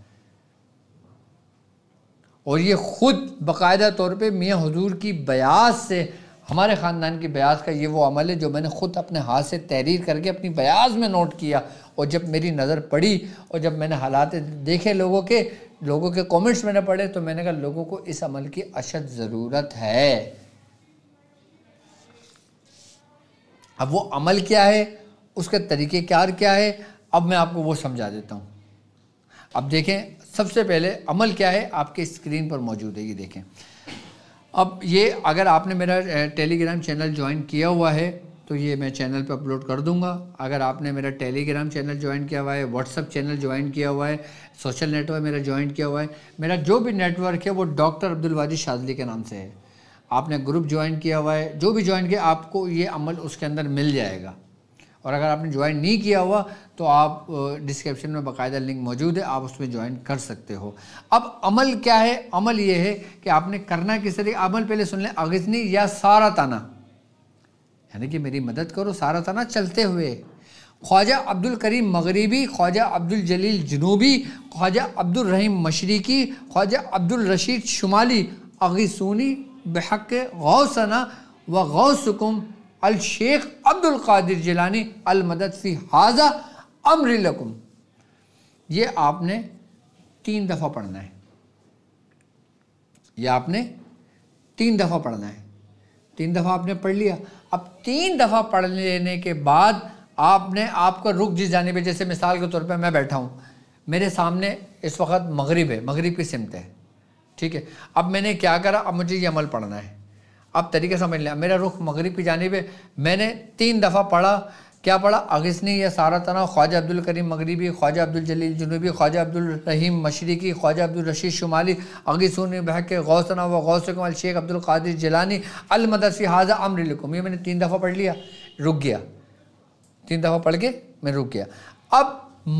और ये ख़ुद बाकायदा तौर पे मियाँ हजूर की बयास से हमारे ख़ानदान की बयास का ये वो अमल है जो मैंने ख़ुद अपने हाथ से तहरीर करके अपनी बयास में नोट किया और जब मेरी नज़र पड़ी और जब मैंने हालात देखे लोगों के लोगों के कमेंट्स मैंने पढ़े तो मैंने कहा लोगों को इस अमल की अशद ज़रूरत है अब वो अमल क्या है उसके तरीके क्या क्या है अब मैं आपको वो समझा देता हूँ अब देखें सबसे पहले अमल क्या है आपके स्क्रीन पर मौजूद है ये देखें अब ये अगर आपने मेरा टेलीग्राम चैनल ज्वाइन किया हुआ है तो ये मैं चैनल पे अपलोड कर दूंगा अगर आपने मेरा टेलीग्राम चैनल ज्वाइन किया हुआ है व्हाट्सअप चैनल ज्वाइन किया हुआ है सोशल नेटवर्क मेरा ज्वाइन किया हुआ है मेरा जो भी नेटवर्क है वो डॉक्टर अब्दुल वाजिद शादली के नाम से है आपने ग्रुप ज्वाइन किया हुआ है जो भी ज्वाइन किया आपको ये अमल उसके अंदर मिल जाएगा और अगर आपने ज्वाइन नहीं किया हुआ तो आप डिस्क्रिप्शन में बाकायदा लिंक मौजूद है आप उसमें ज्वाइन कर सकते हो अब अमल क्या है अमल ये है कि आपने करना किस तरीके अमल पहले सुन लें अगजनी या सारा ताना यानी कि मेरी मदद करो सारा तना चलते हुए ख्वाजा अब्दुल करीम मगरीबी ख्वाजा अब्दुल जलील जनूबी ख्वाजा अब्दुल रहीम मशरकी ख्वाजा अब्दुल रशीद शुमाली अगीसूनी बहक गौसना व गौ सुकुम अल शेख अब्दुल कादिर जिलानी अल मदद फ़ी हाजा अमरकुम ये आपने तीन दफ़ा पढ़ना है ये आपने तीन दफ़ा पढ़ना है तीन दफ़ा आपने पढ़ लिया अब तीन दफ़ा पढ़ लेने के बाद आपने आपको रुक जी जाने पर जैसे मिसाल के तौर पर मैं बैठा हूँ मेरे सामने इस वक्त मगरब है मगरब की सिमत है ठीक है अब मैंने क्या करा अब मुझे ये अमल पढ़ना है अब तरीके समझ लिया मेरा रुख मगरब की जानब है मैंने तीन दफ़ा पढ़ा क्या पढ़ा अगस्नी या सारा तना ख्वाजा अब्दुल करीम मगरबी ख्वाजा अब्दुल जलील जनूबी ख्वाजा अब्दुल रहीम मशरकी ख्वाजा अब्दुल रशीद शुमाली अगसून बहक गौसना व गौस कमल शेख अब्दुल कादिर जलानी अलमदसी हाजा अमरिलकुम ये मैंने तीन दफ़ा पढ़ लिया रुक गया तीन दफ़ा पढ़ के मैं रुक गया अब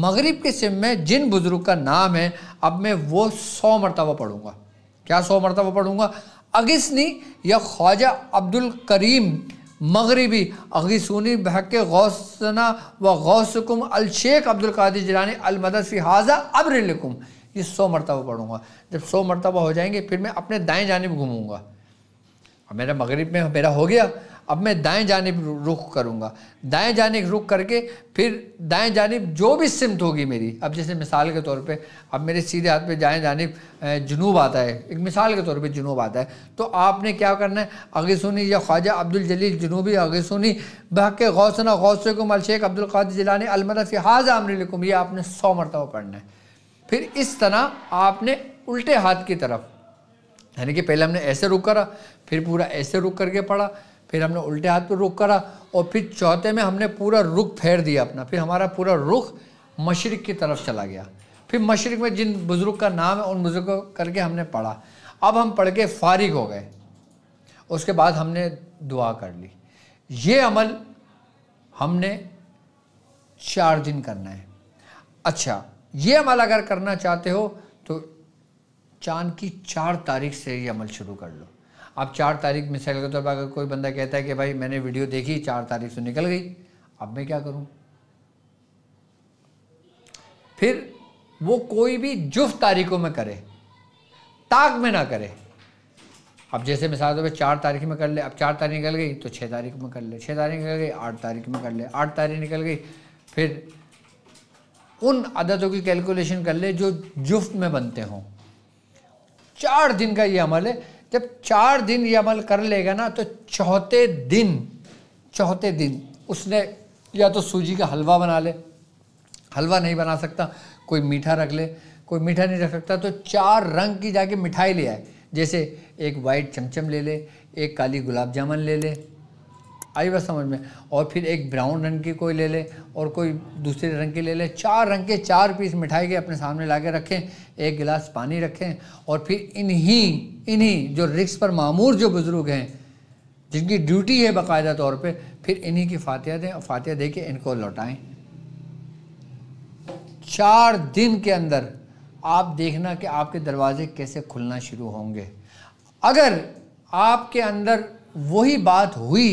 मगरब के सिम में जिन बुज़ुर्ग का नाम है अब मैं वो सौ मरतबा पढ़ूँगा क्या सौ मरतबा पढ़ूँगा अगस्नी या ख्वाजा अब्दुल करीम मगरबी सुनी बहक गौसना व गौसकुम अलशेख अब्दुल कादिर जिलानी अलमदद हाजा अब्रकुम ये सौ मरतबा पढ़ूंगा जब सौ मरतबा हो जाएंगे फिर मैं अपने दाएं जानब घूमूंगा और मेरा मगरब में मेरा हो गया अब मैं दाएं जानब रुख करूंगा दाएं जानब रुख करके फिर दाएं जानब जो भी सिमत होगी मेरी अब जैसे मिसाल के तौर पे अब मेरे सीधे हाथ पे दाएं जानब जुनूब आता है एक मिसाल के तौर पे जुनूब आता है तो आपने क्या करना है सुनी या ख्वाजा अब्दुल जलील जुनूबी अगेसोनी बहक गौसना गौसम शेख अब्दुल जिलानी अलमदफ़ी फिहाज अमरकुम यह आपने सौ मरतबा पढ़ना है फिर इस तरह आपने उल्टे हाथ की तरफ यानी कि पहले हमने ऐसे रुक करा फिर पूरा ऐसे रुक करके पढ़ा फिर हमने उल्टे हाथ पर रुख करा और फिर चौथे में हमने पूरा रुख फेर दिया अपना फिर हमारा पूरा रुख मशरक़ की तरफ चला गया फिर मशरक़ में जिन बुज़ुर्ग का नाम है उन बुज़ुर्ग को करके हमने पढ़ा अब हम पढ़ के फारिग हो गए उसके बाद हमने दुआ कर ली ये अमल हमने चार दिन करना है अच्छा ये अमल अगर करना चाहते हो तो चांद की चार तारीख से ये अमल शुरू कर लो अब चार तारीख मिसाइल के तौर पर अगर कोई बंदा कहता है कि भाई मैंने वीडियो देखी चार तारीख से निकल गई अब मैं क्या करूं फिर वो कोई भी जुफ तारीखों में करे ताक में ना करे अब जैसे मिसाल तौर पर चार तारीख में कर ले अब चार तारीख निकल गई तो छः तारीख में कर ले छः तारीख निकल गई आठ तारीख में कर ले आठ तारीख निकल गई फिर उन आदतों की कैलकुलेशन कर ले जो जुफ्त में बनते हों चार दिन का ये अमल है जब चार दिन ये अमल कर लेगा ना तो चौथे दिन चौथे दिन उसने या तो सूजी का हलवा बना ले हलवा नहीं बना सकता कोई मीठा रख ले कोई मीठा नहीं रख सकता तो चार रंग की जाके मिठाई ले आए जैसे एक वाइट चमचम ले ले एक काली गुलाब जामुन ले ले आई बात समझ में और फिर एक ब्राउन रंग की कोई ले ले और कोई दूसरे रंग की ले ले चार रंग के चार पीस मिठाई के अपने सामने ला के रखें एक गिलास पानी रखें और फिर इन्हीं इन्हीं जो रिक्स पर मामूर जो बुज़ुर्ग हैं जिनकी ड्यूटी है बाकायदा तौर पर फिर इन्हीं की फातिया दें और फातिया दे के इनको लौटाएं चार दिन के अंदर आप देखना कि आपके दरवाजे कैसे खुलना शुरू होंगे अगर आपके अंदर वही बात हुई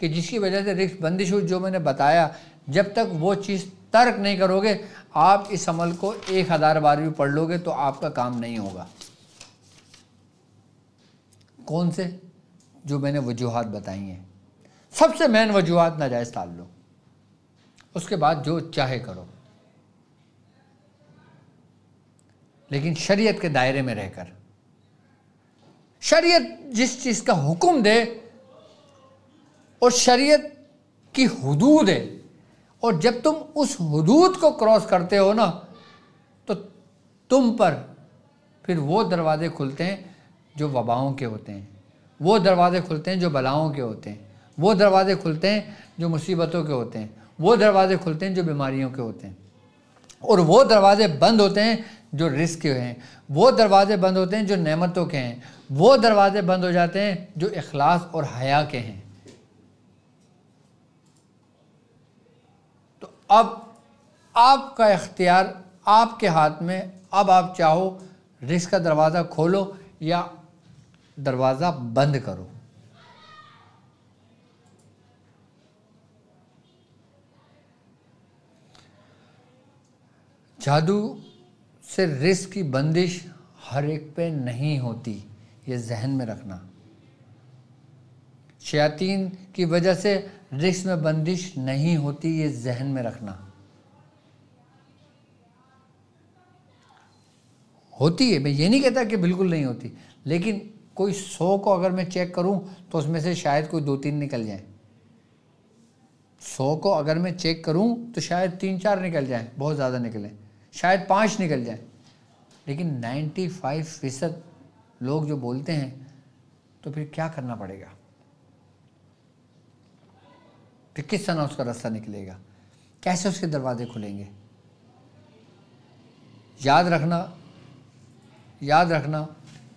कि जिसकी वजह से रिक्स बंदिश हुई जो मैंने बताया जब तक वो चीज़ तर्क नहीं करोगे आप इस अमल को एक हज़ार बार भी पढ़ लोगे तो आपका काम नहीं होगा कौन से जो मैंने वजूहत बताई हैं सबसे मेन वजूहत नाजायज़ ताल्लु उसके बाद जो चाहे करो लेकिन शरीयत के दायरे में रहकर शरीयत जिस चीज़ का हुक्म दे और शरीयत की हदूद है और जब तुम उस हदूद को क्रॉस करते हो ना तो तुम पर फिर वो दरवाज़े खुलते हैं जो वबाओं के होते हैं वो दरवाज़े खुलते हैं जो बलाओं के होते हैं वो दरवाज़े खुलते हैं जो मुसीबतों के होते हैं वो दरवाज़े खुलते हैं जो बीमारियों के होते हैं और वो दरवाज़े बंद होते हैं जो रिस्क के हैं वो दरवाज़े बंद होते हैं जो नेमतों के हैं वो दरवाज़े बंद हो जाते हैं जो अखलास और हया के हैं अब आपका इख्तियार आपके हाथ में अब आप चाहो रिस्क का दरवाज़ा खोलो या दरवाज़ा बंद करो जादू से रिस्क की बंदिश हर एक पे नहीं होती ये जहन में रखना शयातीन की वजह से रिक्स में बंदिश नहीं होती ये जहन में रखना होती है मैं ये नहीं कहता कि बिल्कुल नहीं होती लेकिन कोई सौ को अगर मैं चेक करूं तो उसमें से शायद कोई दो तीन निकल जाए सौ को अगर मैं चेक करूं तो शायद तीन चार निकल जाए बहुत ज़्यादा निकले शायद पाँच निकल जाए लेकिन नाइन्टी फाइव फीसद लोग जो बोलते हैं तो फिर क्या करना पड़ेगा फिर किस तरह उसका रास्ता निकलेगा कैसे उसके दरवाजे खुलेंगे याद रखना याद रखना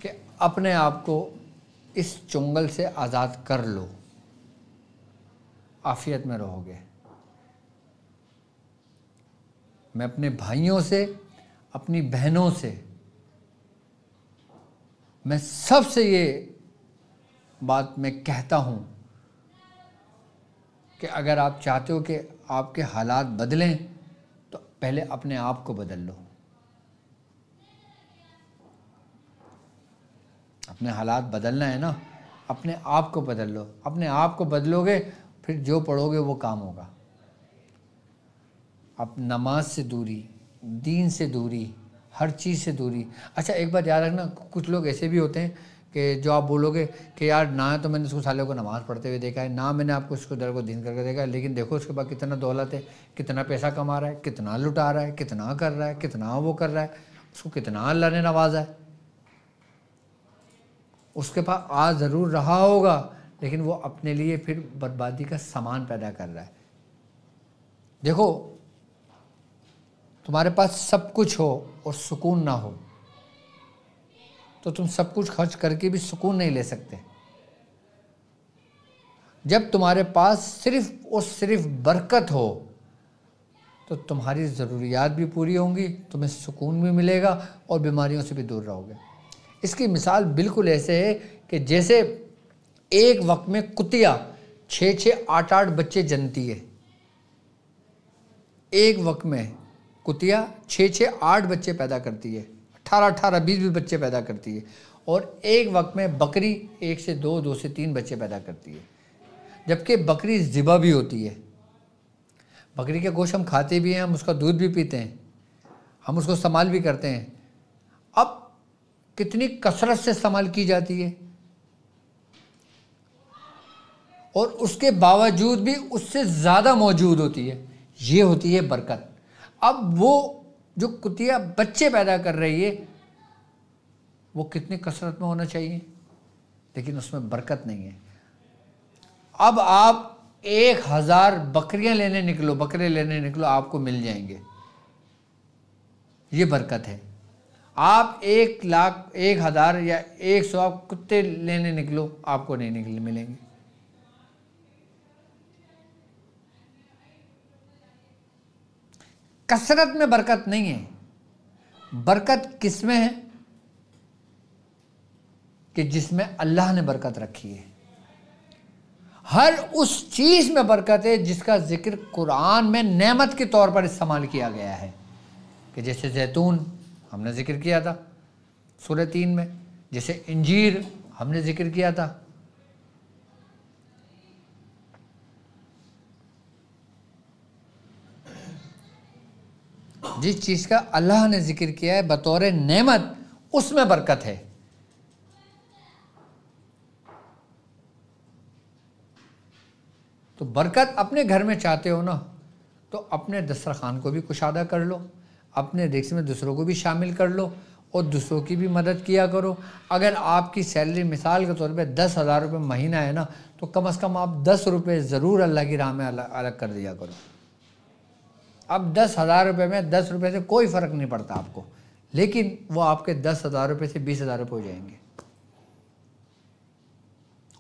कि अपने आप को इस चुंगल से आज़ाद कर लो आफियत में रहोगे मैं अपने भाइयों से अपनी बहनों से मैं सबसे ये बात मैं कहता हूँ कि अगर आप चाहते हो कि आपके हालात बदलें तो पहले अपने आप को बदल लो अपने हालात बदलना है ना अपने आप को बदल लो अपने आप को बदलोगे फिर जो पढ़ोगे वो काम होगा आप नमाज से दूरी दीन से दूरी हर चीज़ से दूरी अच्छा एक बात याद रखना कुछ लोग ऐसे भी होते हैं कि जो आप बोलोगे कि यार ना तो मैंने उसको साले को नमाज़ पढ़ते हुए देखा है ना मैंने आपको उसको दर को दिन करके देखा है लेकिन देखो उसके पास कितना दौलत है कितना पैसा कमा रहा है कितना लुटा रहा है कितना कर रहा है कितना वो कर रहा है उसको कितना अल्लाह ने नवाजा है उसके पास आ ज़रूर रहा होगा लेकिन वो अपने लिए फिर बर्बादी का सामान पैदा कर रहा है देखो तुम्हारे पास सब कुछ हो और सुकून ना हो तो तुम सब कुछ खर्च करके भी सुकून नहीं ले सकते जब तुम्हारे पास सिर्फ और सिर्फ बरकत हो तो तुम्हारी ज़रूरियात भी पूरी होंगी तुम्हें सुकून भी मिलेगा और बीमारियों से भी दूर रहोगे इसकी मिसाल बिल्कुल ऐसे है कि जैसे एक वक्त में कुतिया छः छः आठ आठ बच्चे जनती है एक वक्त में कुतिया छः छः आठ बच्चे पैदा करती है अट्ठारह अट्ठारह बीस बीस बच्चे पैदा करती है और एक वक्त में बकरी एक से दो दो से तीन बच्चे पैदा करती है जबकि बकरी ज़िबा भी होती है बकरी के गोश्त हम खाते भी हैं हम उसका दूध भी पीते हैं हम उसको इस्तेमाल भी करते हैं अब कितनी कसरत से इस्तेमाल की जाती है और उसके बावजूद भी उससे ज़्यादा मौजूद होती है ये होती है बरकत अब वो जो कुतिया बच्चे पैदा कर रही है वो कितनी कसरत में होना चाहिए लेकिन उसमें बरकत नहीं है अब आप एक हज़ार बकरियां लेने निकलो बकरे लेने निकलो आपको मिल जाएंगे ये बरकत है आप एक लाख एक हज़ार या एक सौ कुत्ते लेने निकलो आपको नहीं निकल मिलेंगे कसरत में बरकत नहीं है बरकत किस में है कि जिसमें अल्लाह ने बरकत रखी है हर उस चीज़ में बरकत है जिसका जिक्र कुरान में नेमत के तौर पर इस्तेमाल किया गया है कि जैसे जैतून हमने जिक्र किया था सूर्य तीन में जैसे इंजीर हमने जिक्र किया था जिस चीज़ का अल्लाह ने जिक्र किया है बतौर नेमत उसमें बरकत है तो बरकत अपने घर में चाहते हो ना तो अपने दस्तरखान को भी कुशादा कर लो अपने रिक्स में दूसरों को भी शामिल कर लो और दूसरों की भी मदद किया करो अगर आपकी सैलरी मिसाल के तौर पे दस हज़ार रुपये महीना है ना तो कम से कम आप दस रुपये ज़रूर अल्लाह की राह में अलग कर दिया करो अब दस हज़ार रुपये में दस रुपये से कोई फ़र्क नहीं पड़ता आपको लेकिन वो आपके दस हज़ार रुपये से बीस हज़ार रुपये हो जाएंगे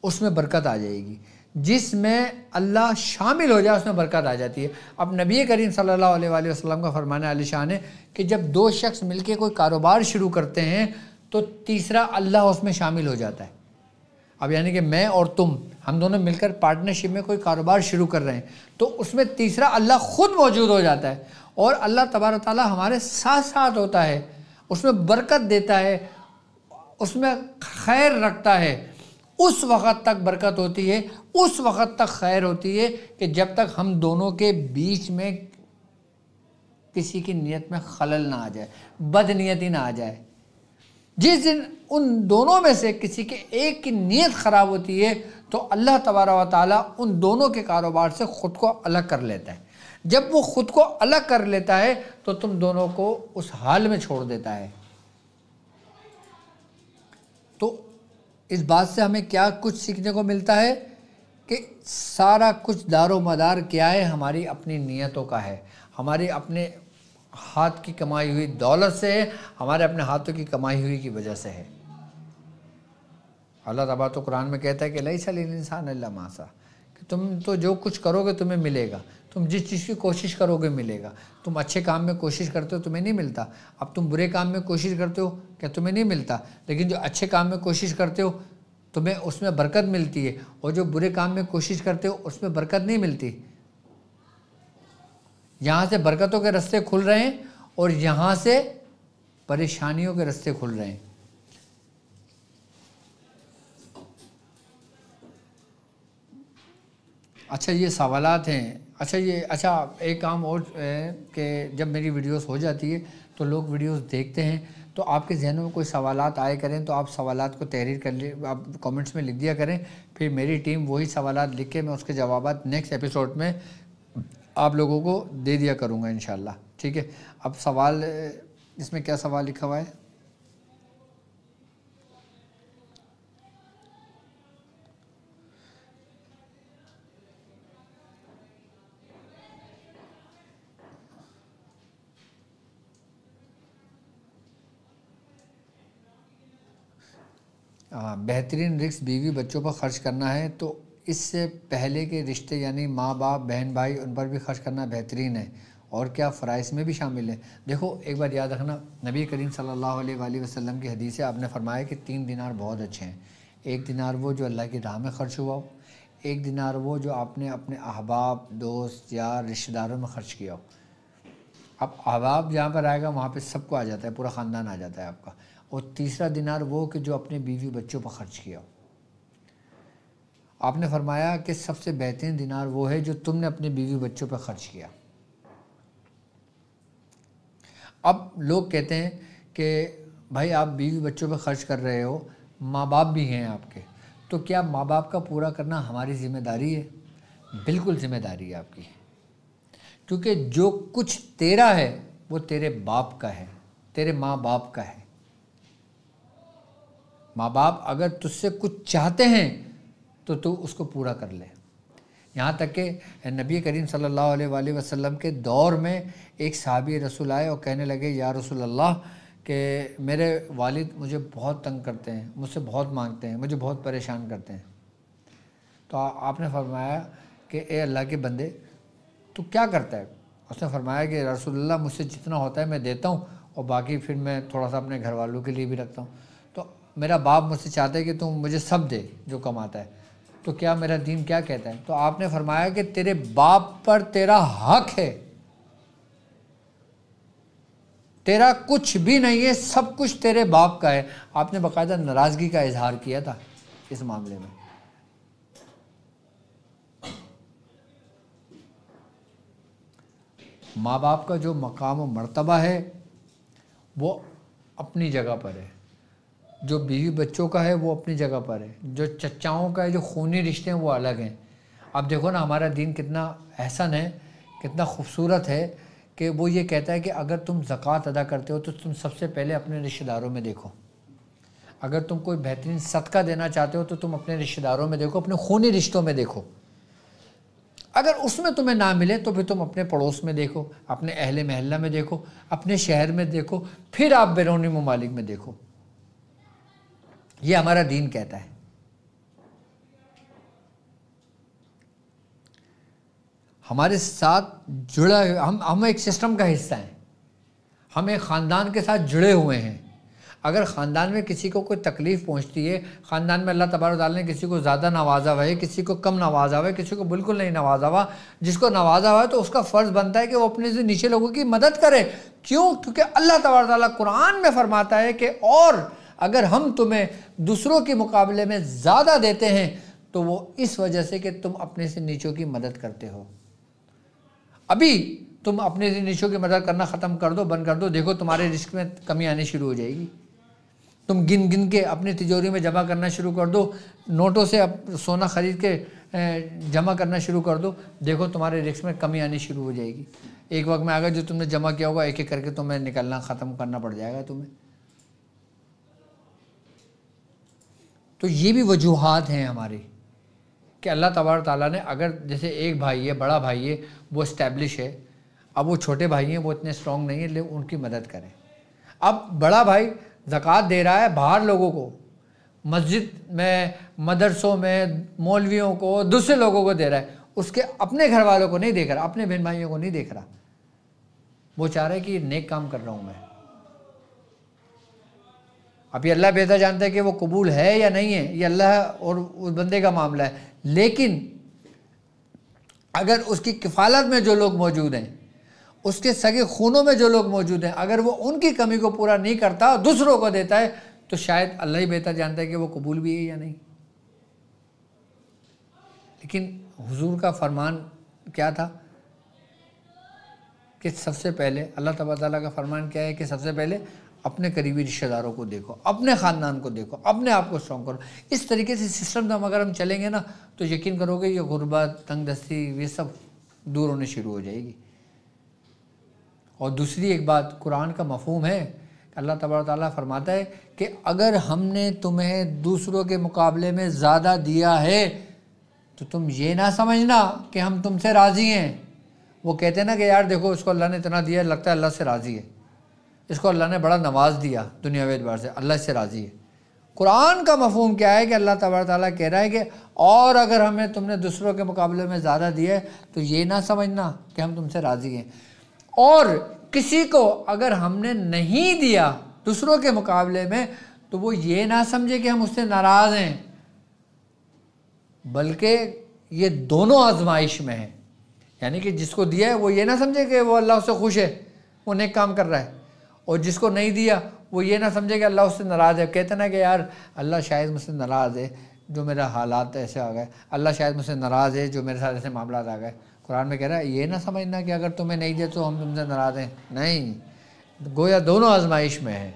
उसमें बरकत आ जाएगी जिसमें अल्लाह शामिल हो जाए उसमें बरकत आ जाती है अब नबी करीम सल्लल्लाहु अलैहि वसल्लम का फरमान अली शाह ने कि जब दो शख्स मिलके कोई कारोबार शुरू करते हैं तो तीसरा अल्लाह उसमें शामिल हो जाता है अब यानी कि मैं और तुम हम दोनों मिलकर पार्टनरशिप में कोई कारोबार शुरू कर रहे हैं तो उसमें तीसरा अल्लाह ख़ुद मौजूद हो जाता है और अल्लाह तबार ताली हमारे साथ साथ होता है उसमें बरकत देता है उसमें खैर रखता है उस वक़्त तक बरकत होती है उस वक़्त तक खैर होती है कि जब तक हम दोनों के बीच में किसी की नीयत में खलल ना आ जाए बदनीयती ना आ जाए जिस दिन उन दोनों में से किसी के एक की नीयत ख़राब होती है तो अल्लाह तबारा व ताली उन दोनों के कारोबार से ख़ुद को अलग कर लेता है जब वो ख़ुद को अलग कर लेता है तो तुम दोनों को उस हाल में छोड़ देता है तो इस बात से हमें क्या कुछ सीखने को मिलता है कि सारा कुछ दारो मदार क्या है हमारी अपनी नीयतों का है हमारे अपने हाथ की कमाई हुई दौलत से है हमारे अपने हाथों की कमाई हुई की वजह से है अल्लाह तबा तो कुरान में कहता है कि लई सली इंसान अल्लाह मासा कि तुम तो जो कुछ करोगे तुम्हें मिलेगा तुम जिस चीज़ की कोशिश करोगे मिलेगा तुम अच्छे काम में कोशिश करते हो तुम्हें नहीं मिलता अब तुम बुरे काम में कोशिश करते हो क्या तुम्हें नहीं मिलता लेकिन जो अच्छे काम में कोशिश करते हो तुम्हें उसमें बरकत मिलती है और जो बुरे काम में कोशिश करते हो उसमें बरकत नहीं मिलती यहाँ से बरकतों के रास्ते खुल रहे हैं और यहाँ से परेशानियों के रास्ते खुल रहे हैं अच्छा ये सवाल हैं अच्छा ये अच्छा एक काम और कि जब मेरी वीडियोस हो जाती है तो लोग वीडियोस देखते हैं तो आपके जहनों में कोई सवाल आए करें तो आप सवालत को तहरीर कर लिए आप कमेंट्स में लिख दिया करें फिर मेरी टीम वही सवाल लिख के मैं उसके जवाब नेक्स्ट एपिसोड में आप लोगों को दे दिया करूँगा इन ठीक है अब सवाल इसमें क्या सवाल लिखा हुआ है हाँ, बेहतरीन रिक्स बीवी बच्चों पर खर्च करना है तो इससे पहले के रिश्ते यानी माँ बाप बहन भाई उन पर भी खर्च करना बेहतरीन है और क्या फ़राइज़ में भी शामिल है देखो एक बार याद रखना नबी करीम सल्लल्लाहु अलैहि वसल्लम की हदीस है आपने फरमाया कि तीन दिनार बहुत अच्छे हैं एक दिनार वो जो अल्लाह की राह में ख़र्च हुआ हो एक दिनार वो जो आपने अपने अहबाब दोस्त यार रिश्तेदारों में ख़र्च किया हो अब अहबाब जहाँ पर आएगा वहाँ पर सबको आ जाता है पूरा ख़ानदान आ जाता है आपका और तीसरा दिनार वो कि जो अपने बीवी बच्चों पर ख़र्च किया हो आपने फरमाया कि सबसे बेहतरीन दिनार वो है जो तुमने अपने बीवी बच्चों पर ख़र्च किया अब लोग कहते हैं कि भाई आप बीवी बच्चों पर ख़र्च कर रहे हो माँ बाप भी हैं आपके तो क्या माँ बाप का पूरा करना हमारी ज़िम्मेदारी है बिल्कुल ज़िम्मेदारी है आपकी क्योंकि जो कुछ तेरा है वो तेरे बाप का है तेरे माँ बाप का है माँ बाप अगर तुझसे कुछ चाहते हैं तो तू उसको पूरा कर ले यहाँ तक कि नबी करीम सल्लल्लाहु अलैहि वसल्लम के दौर में एक सहाबी रसूल आए और कहने लगे या रसूल अल्लाह के मेरे वालिद मुझे बहुत तंग करते हैं मुझसे बहुत मांगते हैं मुझे बहुत परेशान करते हैं तो आ, आपने फरमाया कि ए अल्लाह के बंदे तू क्या करता है उसने फरमाया कि रसोल्ला मुझसे जितना होता है मैं देता हूँ और बाकी फिर मैं थोड़ा सा अपने घर वालों के लिए भी रखता हूँ तो मेरा बाप मुझसे चाहता है कि तुम मुझे सब दे जो कमाता है तो क्या मेरा दीन क्या कहता है तो आपने फरमाया कि तेरे बाप पर तेरा हक है तेरा कुछ भी नहीं है सब कुछ तेरे बाप का है आपने बाकायदा नाराज़गी का इजहार किया था इस मामले में माँ बाप का जो मकाम व मरतबा है वो अपनी जगह पर है जो बीवी बच्चों का है वो अपनी जगह पर है जो चचाओं का है जो खूनी रिश्ते हैं वो अलग हैं अब देखो ना हमारा दीन कितना एहसन है कितना खूबसूरत है कि वो ये कहता है कि अगर तुम ज़क़़त अदा करते हो तो तुम सबसे पहले अपने रिश्तेदारों में देखो अगर तुम कोई बेहतरीन सदका देना चाहते हो तो तुम अपने रिश्तेदारों में देखो अपने खूनी रिश्तों में देखो अगर उसमें तुम्हें ना मिले तो फिर तुम अपने पड़ोस में देखो अपने अहल महल्ला में देखो अपने शहर में देखो फिर आप बैरूनी ममालिक में देखो ये हमारा दीन कहता है हमारे साथ जुड़ा हम हम एक सिस्टम का हिस्सा हैं हम एक ख़ानदान के साथ जुड़े हुए हैं अगर ख़ानदान में किसी को कोई तकलीफ़ पहुंचती है ख़ानदान में अल्लाह तबार ने किसी को ज़्यादा नवाजा हुआ है किसी को कम नवाजा हुआ है किसी को बिल्कुल नहीं नवाजा हुआ जिसको नवाजा हुआ है तो उसका फ़र्ज़ बनता है कि वो अपने से नीचे लोगों की मदद करे क्यों क्योंकि अल्लाह तबार कुरान में फ़रमाता है कि और अगर हम तुम्हें दूसरों के मुकाबले में ज़्यादा देते हैं तो वो इस वजह से कि तुम अपने से नीचों की मदद करते हो अभी तुम अपने से नीचों की मदद करना ख़त्म कर दो बंद कर दो देखो तुम्हारे रिस्क में कमी आनी शुरू हो जाएगी तुम गिन गिन के अपनी तिजोरी में जमा करना शुरू कर दो नोटों से अब सोना ख़रीद के जमा करना शुरू कर दो देखो तुम्हारे रिस्क में कमी आनी शुरू हो जाएगी एक वक्त में गया जो तुमने जमा किया होगा एक एक करके तुम्हें निकलना ख़त्म करना पड़ जाएगा तुम्हें तो ये भी वजूहत हैं हमारी कि अल्लाह तबार ताला ने अगर जैसे एक भाई है बड़ा भाई है वो इस्टेब्लिश है अब वो छोटे भाई हैं वो इतने स्ट्रॉन्ग नहीं है ले उनकी मदद करें अब बड़ा भाई ज़क़़त दे रहा है बाहर लोगों को मस्जिद में मदरसों में मौलवियों को दूसरे लोगों को दे रहा है उसके अपने घर वालों को नहीं देख रहा अपने बहन भाइयों को नहीं देख रहा वो चाह रहा है कि नेक काम कर रहा हूँ मैं अभी अल्लाह बेहतर जानता है कि वो कबूल है या नहीं है ये अल्लाह और उस बंदे का मामला है लेकिन अगर उसकी किफ़ालत में जो लोग मौजूद हैं उसके सगे खूनों में जो लोग मौजूद हैं अगर वो उनकी कमी को पूरा नहीं करता और दूसरों को देता है तो शायद अल्लाह ही बेहतर जानता है कि वो कबूल भी है या नहीं लेकिन हुजूर का फरमान क्या था कि सबसे पहले अल्लाह तबारा का फरमान क्या है कि सबसे पहले अपने करीबी रिश्तेदारों को देखो अपने ख़ानदान को देखो अपने आप को स्ट्रॉन्ग करो इस तरीके से सिस्टम में अगर हम चलेंगे ना तो यकीन करोगे ये गुरबत तंग दस्ती ये सब दूर होने शुरू हो जाएगी और दूसरी एक बात कुरान का मफहम है अल्लाह तबार ताली फरमाता है कि अगर हमने तुम्हें दूसरों के मुकाबले में ज़्यादा दिया है तो तुम ये ना समझना कि हम तुमसे राज़ी हैं वो कहते हैं ना कि यार देखो उसको अल्लाह ने इतना दिया लगता है अल्लाह से राज़ी है इसको अल्लाह ने बड़ा नवाज दिया दुनियावी एतबार से अल्लाह से राज़ी है कुरान का मफहम क्या है कि अल्लाह तबार ताली कह रहा है कि और अगर हमें तुमने दूसरों के मुकाबले में ज़्यादा दिया है तो ये ना समझना कि हम तुमसे राज़ी हैं और किसी को अगर हमने नहीं दिया दूसरों के मुकाबले में तो वो ये ना समझे कि हम उससे नाराज़ हैं बल्कि ये दोनों आजमाइश में हैं यानी कि जिसको दिया है वो ये ना समझे कि वो अल्लाह उससे खुश है वो नेक काम कर रहा है और जिसको नहीं दिया वो ये ना समझे कि अल्लाह उससे नाराज़ है कहते ना कि यार अल्लाह शायद मुझसे नाराज़ है जो मेरा हालात ऐसे आ गए अल्लाह शायद मुझसे नाराज़ है जो मेरे साथ ऐसे मामला आ गए कुरान में कह रहा है ये ना समझना कि अगर तुम्हें नहीं दे तो हम तुमसे नाराज़ हैं नहीं गोया दोनों आजमाइश में है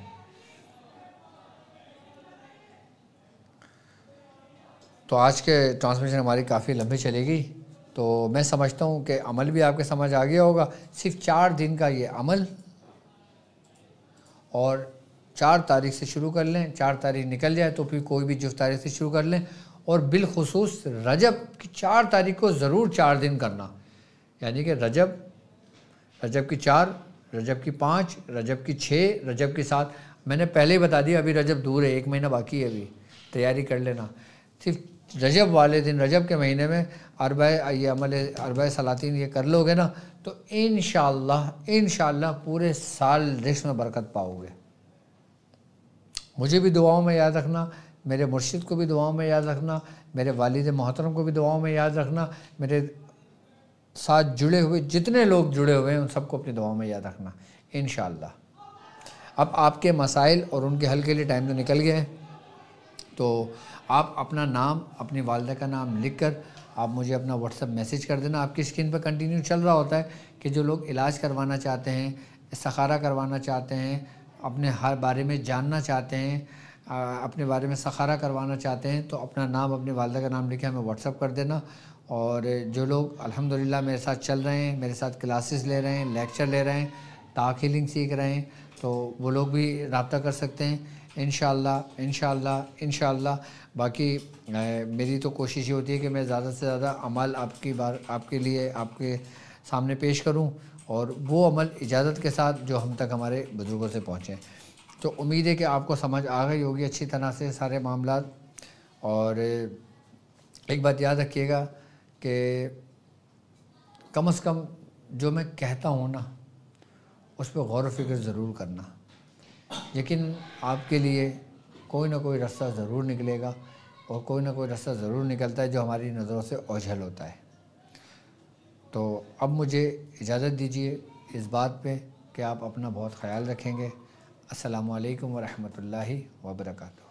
तो आज के ट्रांसमिशन हमारी काफ़ी लंबी चलेगी तो मैं समझता हूँ कि अमल भी आपके समझ आ गया होगा सिर्फ चार दिन का ये अमल और चार तारीख से शुरू कर लें चार तारीख निकल जाए तो फिर कोई भी जिस तारीख से शुरू कर लें और बिलखसूस रजब की चार तारीख को ज़रूर चार दिन करना यानी कि रजब रजब की चार रजब की पाँच रजब की छः रजब की सात मैंने पहले ही बता दिया अभी रजब दूर है एक महीना बाकी है अभी तैयारी कर लेना सिर्फ रजब वाले दिन रजब के महीने में अरब ये अमल अरब सलातीन ये कर लोगे ना तो इन इन पूरे साल रिश्त में बरकत पाओगे मुझे भी दुआओं में याद रखना मेरे मुर्शिद को भी दुआओं में याद रखना मेरे वालद मोहतरम को भी दुआओं में याद रखना मेरे साथ जुड़े हुए जितने लोग जुड़े हुए हैं उन सबको अपनी दुआओं में याद रखना इन अब आपके मसाइल और उनके हल के लिए टाइम तो निकल गए हैं तो आप अपना नाम अपनी वालदा का नाम लिख कर आप मुझे अपना व्हाट्सअप मैसेज कर देना आपकी स्क्रीन पर कंटिन्यू चल रहा होता है कि जो लोग इलाज करवाना चाहते हैं सखारा करवाना चाहते हैं अपने हर बारे में जानना चाहते हैं अपने बारे में सखारा करवाना चाहते हैं तो अपना नाम अपने वालदा का नाम लिखे हमें व्हाट्सअप कर देना और जो लोग अल्हम्दुलिल्लाह मेरे साथ चल रहे हैं मेरे साथ क्लासेस ले रहे हैं लेक्चर ले रहे हैं ताक सीख रहे हैं तो वो लोग भी रबता कर सकते हैं इन इन बाकी मेरी तो कोशिश ये होती है कि मैं ज़्यादा से ज़्यादा अमल आपकी बार आपके लिए आपके सामने पेश करूं और वो अमल इजाज़त के साथ जो हम तक हमारे बुज़ुर्गों से पहुँचें तो उम्मीद है कि आपको समझ आ गई होगी अच्छी तरह से सारे मामला और एक बात याद रखिएगा कि कम अज़ कम जो मैं कहता हूँ ना उस पर गौर व फिक्र ज़रूर करना लेकिन आपके लिए कोई ना कोई रास्ता ज़रूर निकलेगा और कोई ना कोई रास्ता ज़रूर निकलता है जो हमारी नज़रों से ओझल होता है तो अब मुझे इजाज़त दीजिए इस बात पे कि आप अपना बहुत ख्याल रखेंगे असलकम वरहमल वर्का